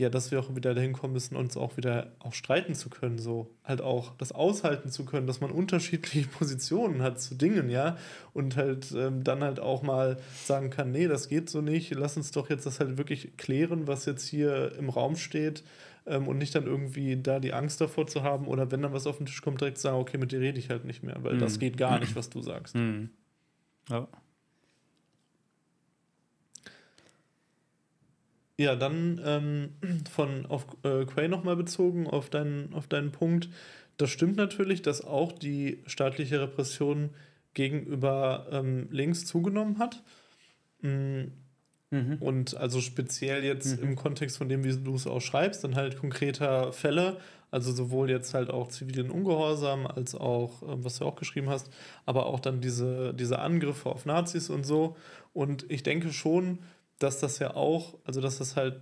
ja, dass wir auch wieder dahin kommen müssen, uns auch wieder auch streiten zu können, so halt auch das aushalten zu können, dass man unterschiedliche Positionen hat zu Dingen, ja, und halt ähm, dann halt auch mal sagen kann, nee, das geht so nicht, lass uns doch jetzt das halt wirklich klären, was jetzt hier im Raum steht ähm, und nicht dann irgendwie da die Angst davor zu haben oder wenn dann was auf den Tisch kommt, direkt sagen, okay, mit dir rede ich halt nicht mehr, weil mhm. das geht gar nicht, was du sagst. Mhm. Ja. Ja, dann ähm, von auf äh, Quay nochmal bezogen, auf deinen, auf deinen Punkt. Das stimmt natürlich, dass auch die staatliche Repression gegenüber ähm, links zugenommen hat. Mhm. Mhm. Und also speziell jetzt mhm. im Kontext von dem, wie du es auch schreibst, dann halt konkreter Fälle, also sowohl jetzt halt auch zivilen Ungehorsam als auch, äh, was du auch geschrieben hast, aber auch dann diese, diese Angriffe auf Nazis und so. Und ich denke schon, dass das ja auch, also dass das halt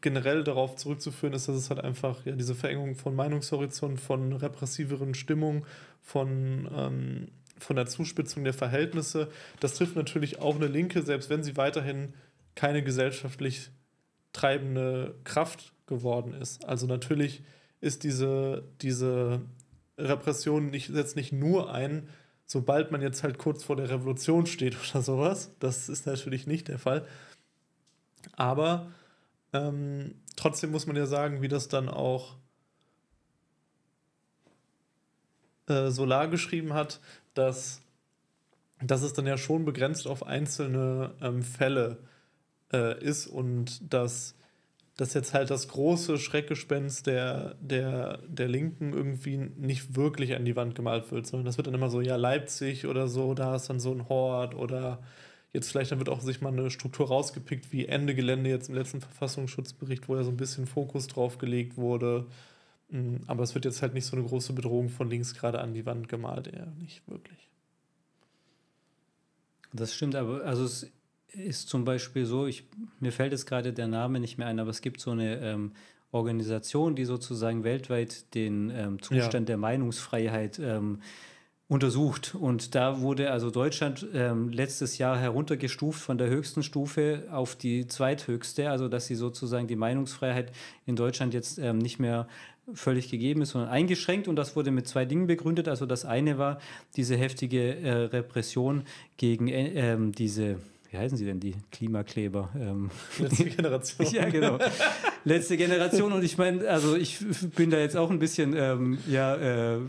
generell darauf zurückzuführen ist, dass es halt einfach ja, diese Verengung von Meinungshorizont, von repressiveren Stimmungen, von, ähm, von der Zuspitzung der Verhältnisse, das trifft natürlich auch eine Linke, selbst wenn sie weiterhin keine gesellschaftlich treibende Kraft geworden ist. Also natürlich ist diese, diese Repression nicht, setzt nicht nur ein, sobald man jetzt halt kurz vor der Revolution steht oder sowas. Das ist natürlich nicht der Fall. Aber ähm, trotzdem muss man ja sagen, wie das dann auch äh, Solar geschrieben hat, dass, dass es dann ja schon begrenzt auf einzelne ähm, Fälle äh, ist und dass dass jetzt halt das große Schreckgespenst der, der, der Linken irgendwie nicht wirklich an die Wand gemalt wird, sondern das wird dann immer so, ja, Leipzig oder so, da ist dann so ein Hort oder jetzt vielleicht dann wird auch sich mal eine Struktur rausgepickt, wie Ende Gelände jetzt im letzten Verfassungsschutzbericht, wo ja so ein bisschen Fokus drauf gelegt wurde. Hm, aber es wird jetzt halt nicht so eine große Bedrohung von links gerade an die Wand gemalt, eher nicht wirklich. Das stimmt, aber also es ist zum Beispiel so, ich, mir fällt jetzt gerade der Name nicht mehr ein, aber es gibt so eine ähm, Organisation, die sozusagen weltweit den ähm, Zustand ja. der Meinungsfreiheit ähm, untersucht. Und da wurde also Deutschland ähm, letztes Jahr heruntergestuft von der höchsten Stufe auf die zweithöchste, also dass sie sozusagen die Meinungsfreiheit in Deutschland jetzt ähm, nicht mehr völlig gegeben ist, sondern eingeschränkt. Und das wurde mit zwei Dingen begründet. Also das eine war diese heftige äh, Repression gegen äh, ähm, diese wie heißen sie denn, die Klimakleber? Ähm, Letzte Generation. ja, genau. Letzte Generation. Und ich meine, also ich bin da jetzt auch ein bisschen, ähm, ja, äh,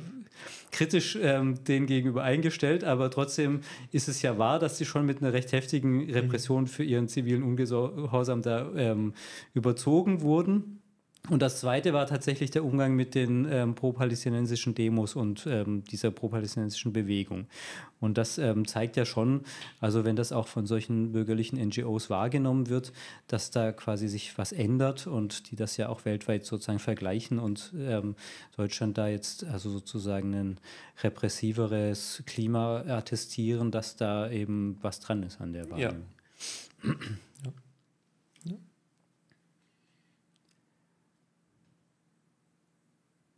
kritisch ähm, denen gegenüber eingestellt, aber trotzdem ist es ja wahr, dass sie schon mit einer recht heftigen Repression mhm. für ihren zivilen Ungehorsam da ähm, überzogen wurden. Und das zweite war tatsächlich der Umgang mit den ähm, pro-palästinensischen Demos und ähm, dieser pro-palästinensischen Bewegung. Und das ähm, zeigt ja schon, also wenn das auch von solchen bürgerlichen NGOs wahrgenommen wird, dass da quasi sich was ändert und die das ja auch weltweit sozusagen vergleichen und ähm, Deutschland da jetzt also sozusagen ein repressiveres Klima attestieren, dass da eben was dran ist an der Wahrnehmung. Ja.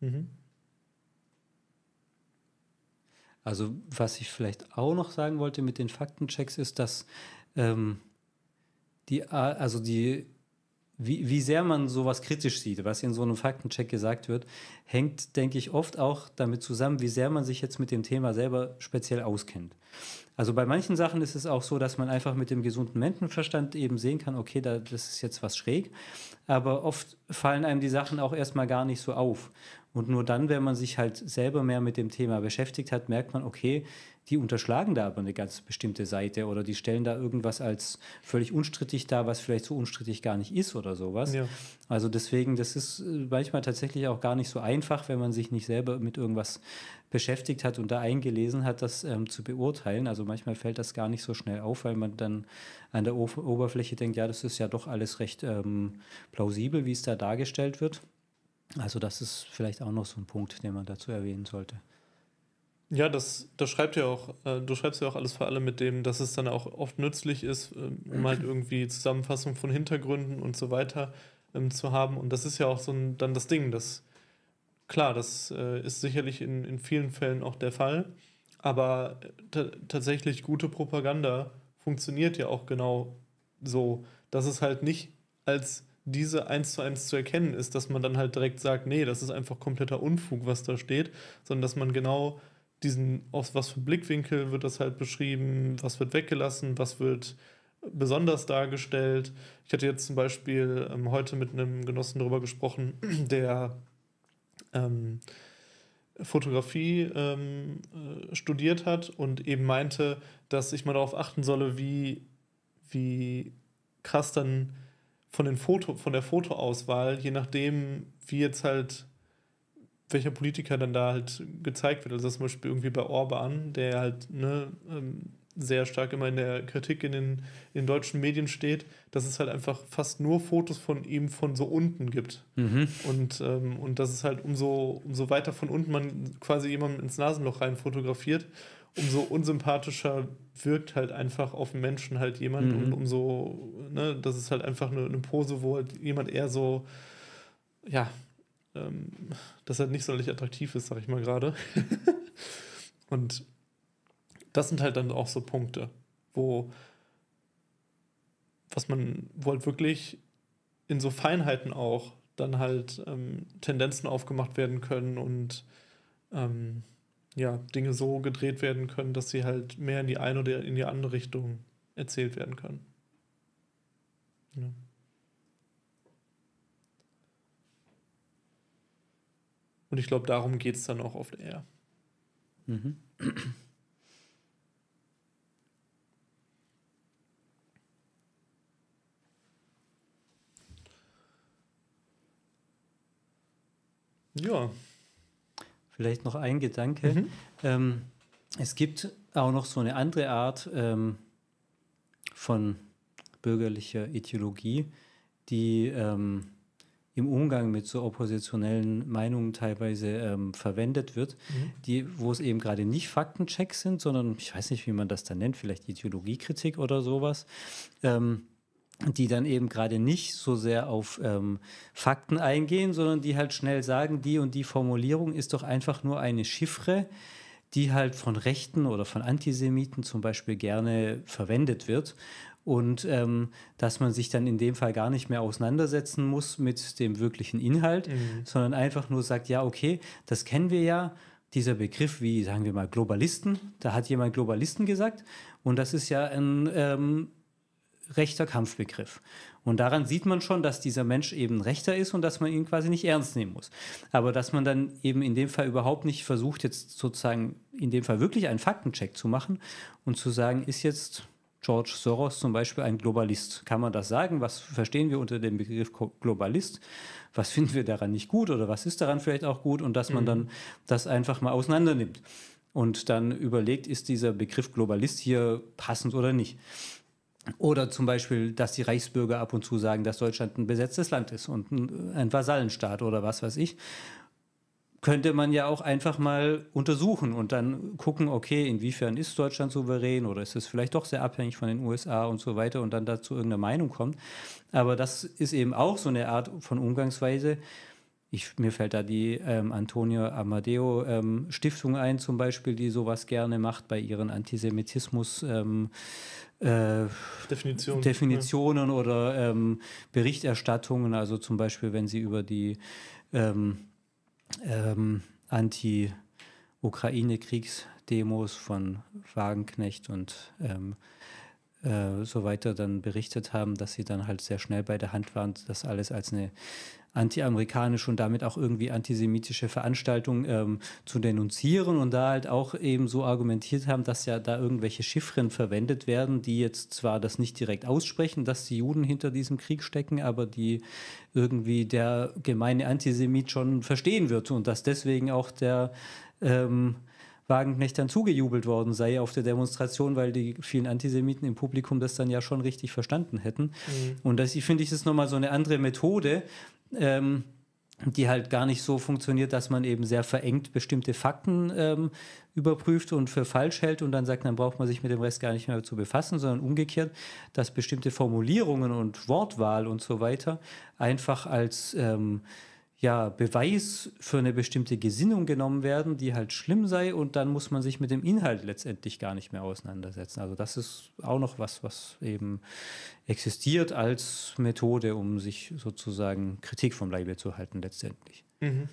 Mhm. Also was ich vielleicht auch noch sagen wollte mit den Faktenchecks ist, dass ähm, die, also die wie, wie sehr man sowas kritisch sieht, was in so einem Faktencheck gesagt wird, hängt, denke ich, oft auch damit zusammen, wie sehr man sich jetzt mit dem Thema selber speziell auskennt. Also bei manchen Sachen ist es auch so, dass man einfach mit dem gesunden Menschenverstand eben sehen kann, okay, da, das ist jetzt was schräg. Aber oft fallen einem die Sachen auch erstmal gar nicht so auf. Und nur dann, wenn man sich halt selber mehr mit dem Thema beschäftigt hat, merkt man, okay, die unterschlagen da aber eine ganz bestimmte Seite oder die stellen da irgendwas als völlig unstrittig dar, was vielleicht so unstrittig gar nicht ist oder sowas. Ja. Also deswegen, das ist äh, manchmal tatsächlich auch gar nicht so einfach, wenn man sich nicht selber mit irgendwas beschäftigt hat und da eingelesen hat, das ähm, zu beurteilen. Also manchmal fällt das gar nicht so schnell auf, weil man dann an der o Oberfläche denkt, ja, das ist ja doch alles recht ähm, plausibel, wie es da dargestellt wird. Also das ist vielleicht auch noch so ein Punkt, den man dazu erwähnen sollte. Ja, das, das schreibt ja auch, äh, du schreibst ja auch alles für alle mit dem, dass es dann auch oft nützlich ist, ähm, um halt irgendwie Zusammenfassung von Hintergründen und so weiter ähm, zu haben. Und das ist ja auch so ein, dann das Ding, das klar, das äh, ist sicherlich in, in vielen Fällen auch der Fall. Aber äh, tatsächlich gute Propaganda funktioniert ja auch genau so, dass es halt nicht als diese eins zu eins zu erkennen ist, dass man dann halt direkt sagt, nee, das ist einfach kompletter Unfug, was da steht, sondern dass man genau diesen, aus was für Blickwinkel wird das halt beschrieben, was wird weggelassen, was wird besonders dargestellt. Ich hatte jetzt zum Beispiel ähm, heute mit einem Genossen darüber gesprochen, der ähm, Fotografie ähm, äh, studiert hat und eben meinte, dass ich mal darauf achten solle, wie, wie krass dann von, den Foto, von der Fotoauswahl, je nachdem, wie jetzt halt welcher Politiker dann da halt gezeigt wird. Also zum Beispiel irgendwie bei Orban, der halt ne, ähm, sehr stark immer in der Kritik in den, in den deutschen Medien steht, dass es halt einfach fast nur Fotos von ihm von so unten gibt. Mhm. Und, ähm, und dass es halt umso, umso weiter von unten man quasi jemanden ins Nasenloch rein fotografiert, umso unsympathischer wirkt halt einfach auf den Menschen halt jemand mhm. und umso, ne, das ist halt einfach eine, eine Pose, wo halt jemand eher so, ja, ähm, das halt nicht sonderlich attraktiv ist, sag ich mal gerade. und das sind halt dann auch so Punkte, wo was man, wo halt wirklich in so Feinheiten auch dann halt ähm, Tendenzen aufgemacht werden können und ähm, ja, Dinge so gedreht werden können, dass sie halt mehr in die eine oder in die andere Richtung erzählt werden können. Ja. Und ich glaube, darum geht es dann auch oft eher. Mhm. Ja. Vielleicht noch ein Gedanke. Mhm. Ähm, es gibt auch noch so eine andere Art ähm, von bürgerlicher Ideologie, die ähm, im Umgang mit so oppositionellen Meinungen teilweise ähm, verwendet wird, mhm. die, wo es eben gerade nicht Faktencheck sind, sondern ich weiß nicht, wie man das dann nennt, vielleicht Ideologiekritik oder sowas, ähm, die dann eben gerade nicht so sehr auf ähm, Fakten eingehen, sondern die halt schnell sagen, die und die Formulierung ist doch einfach nur eine Chiffre, die halt von Rechten oder von Antisemiten zum Beispiel gerne verwendet wird und ähm, dass man sich dann in dem Fall gar nicht mehr auseinandersetzen muss mit dem wirklichen Inhalt, mhm. sondern einfach nur sagt, ja, okay, das kennen wir ja, dieser Begriff wie, sagen wir mal, Globalisten, da hat jemand Globalisten gesagt und das ist ja ein ähm, rechter Kampfbegriff. Und daran sieht man schon, dass dieser Mensch eben rechter ist und dass man ihn quasi nicht ernst nehmen muss. Aber dass man dann eben in dem Fall überhaupt nicht versucht, jetzt sozusagen in dem Fall wirklich einen Faktencheck zu machen und zu sagen, ist jetzt George Soros zum Beispiel ein Globalist. Kann man das sagen? Was verstehen wir unter dem Begriff Globalist? Was finden wir daran nicht gut oder was ist daran vielleicht auch gut? Und dass man mhm. dann das einfach mal auseinander nimmt und dann überlegt, ist dieser Begriff Globalist hier passend oder nicht. Oder zum Beispiel, dass die Reichsbürger ab und zu sagen, dass Deutschland ein besetztes Land ist und ein Vasallenstaat oder was weiß ich könnte man ja auch einfach mal untersuchen und dann gucken, okay, inwiefern ist Deutschland souverän oder ist es vielleicht doch sehr abhängig von den USA und so weiter und dann dazu irgendeine Meinung kommt. Aber das ist eben auch so eine Art von Umgangsweise. Ich, mir fällt da die ähm, Antonio Amadeo ähm, Stiftung ein, zum Beispiel, die sowas gerne macht bei ihren Antisemitismus. Ähm, Definition. Äh, Definitionen ja. oder ähm, Berichterstattungen, also zum Beispiel, wenn sie über die ähm, ähm, Anti-Ukraine-Kriegsdemos von Wagenknecht und ähm, äh, so weiter dann berichtet haben, dass sie dann halt sehr schnell bei der Hand waren, das alles als eine antiamerikanische und damit auch irgendwie antisemitische Veranstaltungen ähm, zu denunzieren und da halt auch eben so argumentiert haben, dass ja da irgendwelche Chiffren verwendet werden, die jetzt zwar das nicht direkt aussprechen, dass die Juden hinter diesem Krieg stecken, aber die irgendwie der gemeine Antisemit schon verstehen wird und dass deswegen auch der ähm, Wagenknecht dann zugejubelt worden sei auf der Demonstration, weil die vielen Antisemiten im Publikum das dann ja schon richtig verstanden hätten. Mhm. Und das finde ich ist nochmal so eine andere Methode, ähm, die halt gar nicht so funktioniert, dass man eben sehr verengt bestimmte Fakten ähm, überprüft und für falsch hält und dann sagt, dann braucht man sich mit dem Rest gar nicht mehr zu befassen, sondern umgekehrt, dass bestimmte Formulierungen und Wortwahl und so weiter einfach als ähm, ja, Beweis für eine bestimmte Gesinnung genommen werden, die halt schlimm sei und dann muss man sich mit dem Inhalt letztendlich gar nicht mehr auseinandersetzen. Also das ist auch noch was, was eben existiert als Methode, um sich sozusagen Kritik vom Leibe zu halten letztendlich. Mhm.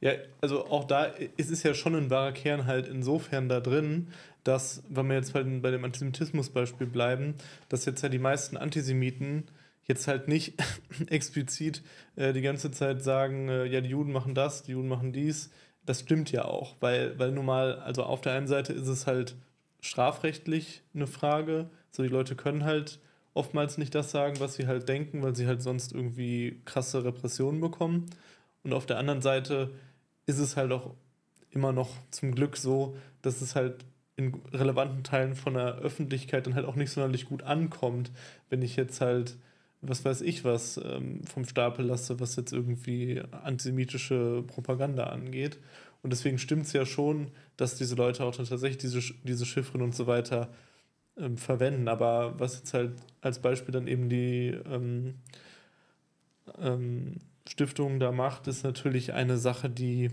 Ja, also auch da ist es ja schon ein wahrer Kern halt insofern da drin, dass, wenn wir jetzt bei dem Antisemitismus-Beispiel bleiben, dass jetzt ja die meisten Antisemiten jetzt halt nicht explizit äh, die ganze Zeit sagen, äh, ja, die Juden machen das, die Juden machen dies. Das stimmt ja auch, weil, weil nun mal, also auf der einen Seite ist es halt strafrechtlich eine Frage. So, die Leute können halt oftmals nicht das sagen, was sie halt denken, weil sie halt sonst irgendwie krasse Repressionen bekommen. Und auf der anderen Seite ist es halt auch immer noch zum Glück so, dass es halt in relevanten Teilen von der Öffentlichkeit dann halt auch nicht sonderlich gut ankommt, wenn ich jetzt halt was weiß ich was ähm, vom Stapel lasse, was jetzt irgendwie antisemitische Propaganda angeht. Und deswegen stimmt es ja schon, dass diese Leute auch dann tatsächlich diese, diese Chiffren und so weiter ähm, verwenden. Aber was jetzt halt als Beispiel dann eben die ähm, ähm, Stiftung da macht, ist natürlich eine Sache, die,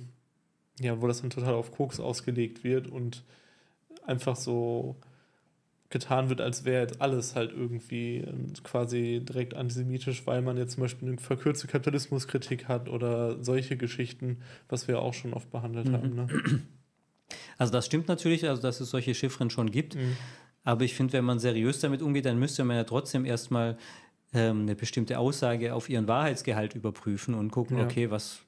ja, wo das dann total auf Koks ausgelegt wird und einfach so getan wird, als wäre jetzt alles halt irgendwie ähm, quasi direkt antisemitisch, weil man jetzt zum Beispiel eine verkürzte Kapitalismuskritik hat oder solche Geschichten, was wir auch schon oft behandelt mhm. haben. Ne? Also das stimmt natürlich, also dass es solche Chiffren schon gibt. Mhm. Aber ich finde, wenn man seriös damit umgeht, dann müsste man ja trotzdem erstmal ähm, eine bestimmte Aussage auf ihren Wahrheitsgehalt überprüfen und gucken, ja. okay, was,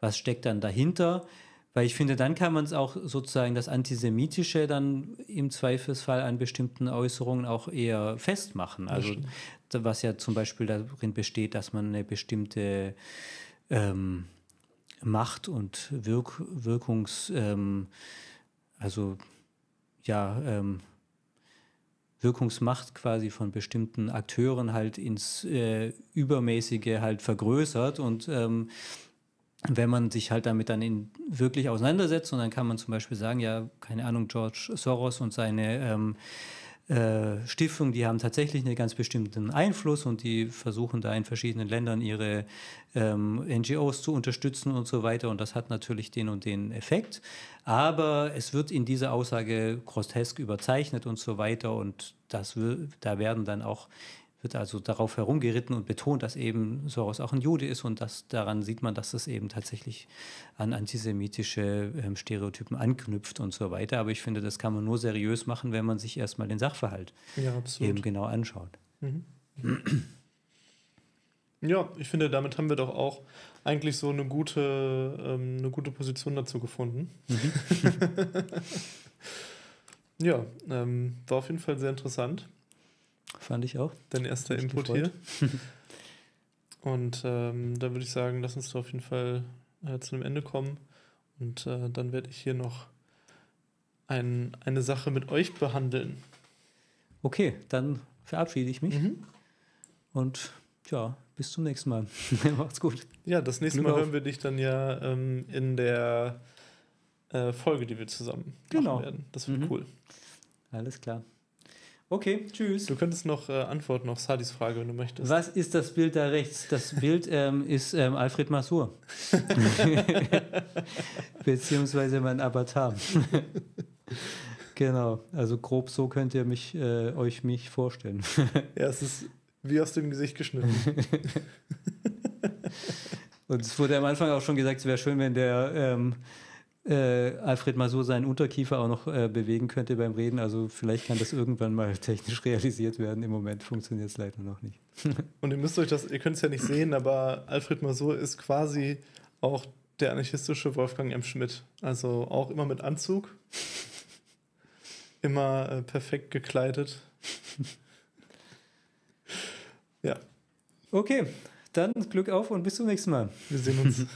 was steckt dann dahinter? Weil ich finde, dann kann man es auch sozusagen das Antisemitische dann im Zweifelsfall an bestimmten Äußerungen auch eher festmachen. Also was ja zum Beispiel darin besteht, dass man eine bestimmte ähm, Macht und Wirk Wirkungs, ähm, also ja, ähm, Wirkungsmacht quasi von bestimmten Akteuren halt ins äh, Übermäßige halt vergrößert und ähm, wenn man sich halt damit dann in, wirklich auseinandersetzt und dann kann man zum Beispiel sagen, ja, keine Ahnung, George Soros und seine ähm, äh, Stiftungen, die haben tatsächlich einen ganz bestimmten Einfluss und die versuchen da in verschiedenen Ländern ihre ähm, NGOs zu unterstützen und so weiter und das hat natürlich den und den Effekt. Aber es wird in dieser Aussage grotesk überzeichnet und so weiter und das, da werden dann auch wird also darauf herumgeritten und betont, dass eben Soros auch ein Jude ist und dass daran sieht man, dass das eben tatsächlich an antisemitische ähm, Stereotypen anknüpft und so weiter. Aber ich finde, das kann man nur seriös machen, wenn man sich erstmal den Sachverhalt ja, eben genau anschaut. Mhm. Ja, ich finde, damit haben wir doch auch eigentlich so eine gute, ähm, eine gute Position dazu gefunden. Mhm. ja, ähm, war auf jeden Fall sehr interessant. Fand ich auch. Dein erster Hat Input hier. Und ähm, dann würde ich sagen, lass uns da auf jeden Fall äh, zu einem Ende kommen. Und äh, dann werde ich hier noch ein, eine Sache mit euch behandeln. Okay, dann verabschiede ich mich. Mhm. Und ja, bis zum nächsten Mal. Macht's gut. Ja, das nächste Glück Mal auf. hören wir dich dann ja ähm, in der äh, Folge, die wir zusammen genau. machen werden. Das wird mhm. cool. Alles klar. Okay, tschüss. Du könntest noch äh, antworten auf Sadis Frage, wenn du möchtest. Was ist das Bild da rechts? Das Bild ähm, ist ähm, Alfred Masur. Beziehungsweise mein Avatar. genau, also grob so könnt ihr mich, äh, euch mich vorstellen. ja, es ist wie aus dem Gesicht geschnitten. Und es wurde am Anfang auch schon gesagt, es wäre schön, wenn der ähm, äh, Alfred Masur seinen Unterkiefer auch noch äh, bewegen könnte beim Reden. Also vielleicht kann das irgendwann mal technisch realisiert werden. Im Moment funktioniert es leider noch nicht. Und ihr müsst euch das, ihr könnt es ja nicht sehen, aber Alfred Masur ist quasi auch der anarchistische Wolfgang M. Schmidt. Also auch immer mit Anzug, immer äh, perfekt gekleidet. ja. Okay, dann Glück auf und bis zum nächsten Mal. Wir sehen uns.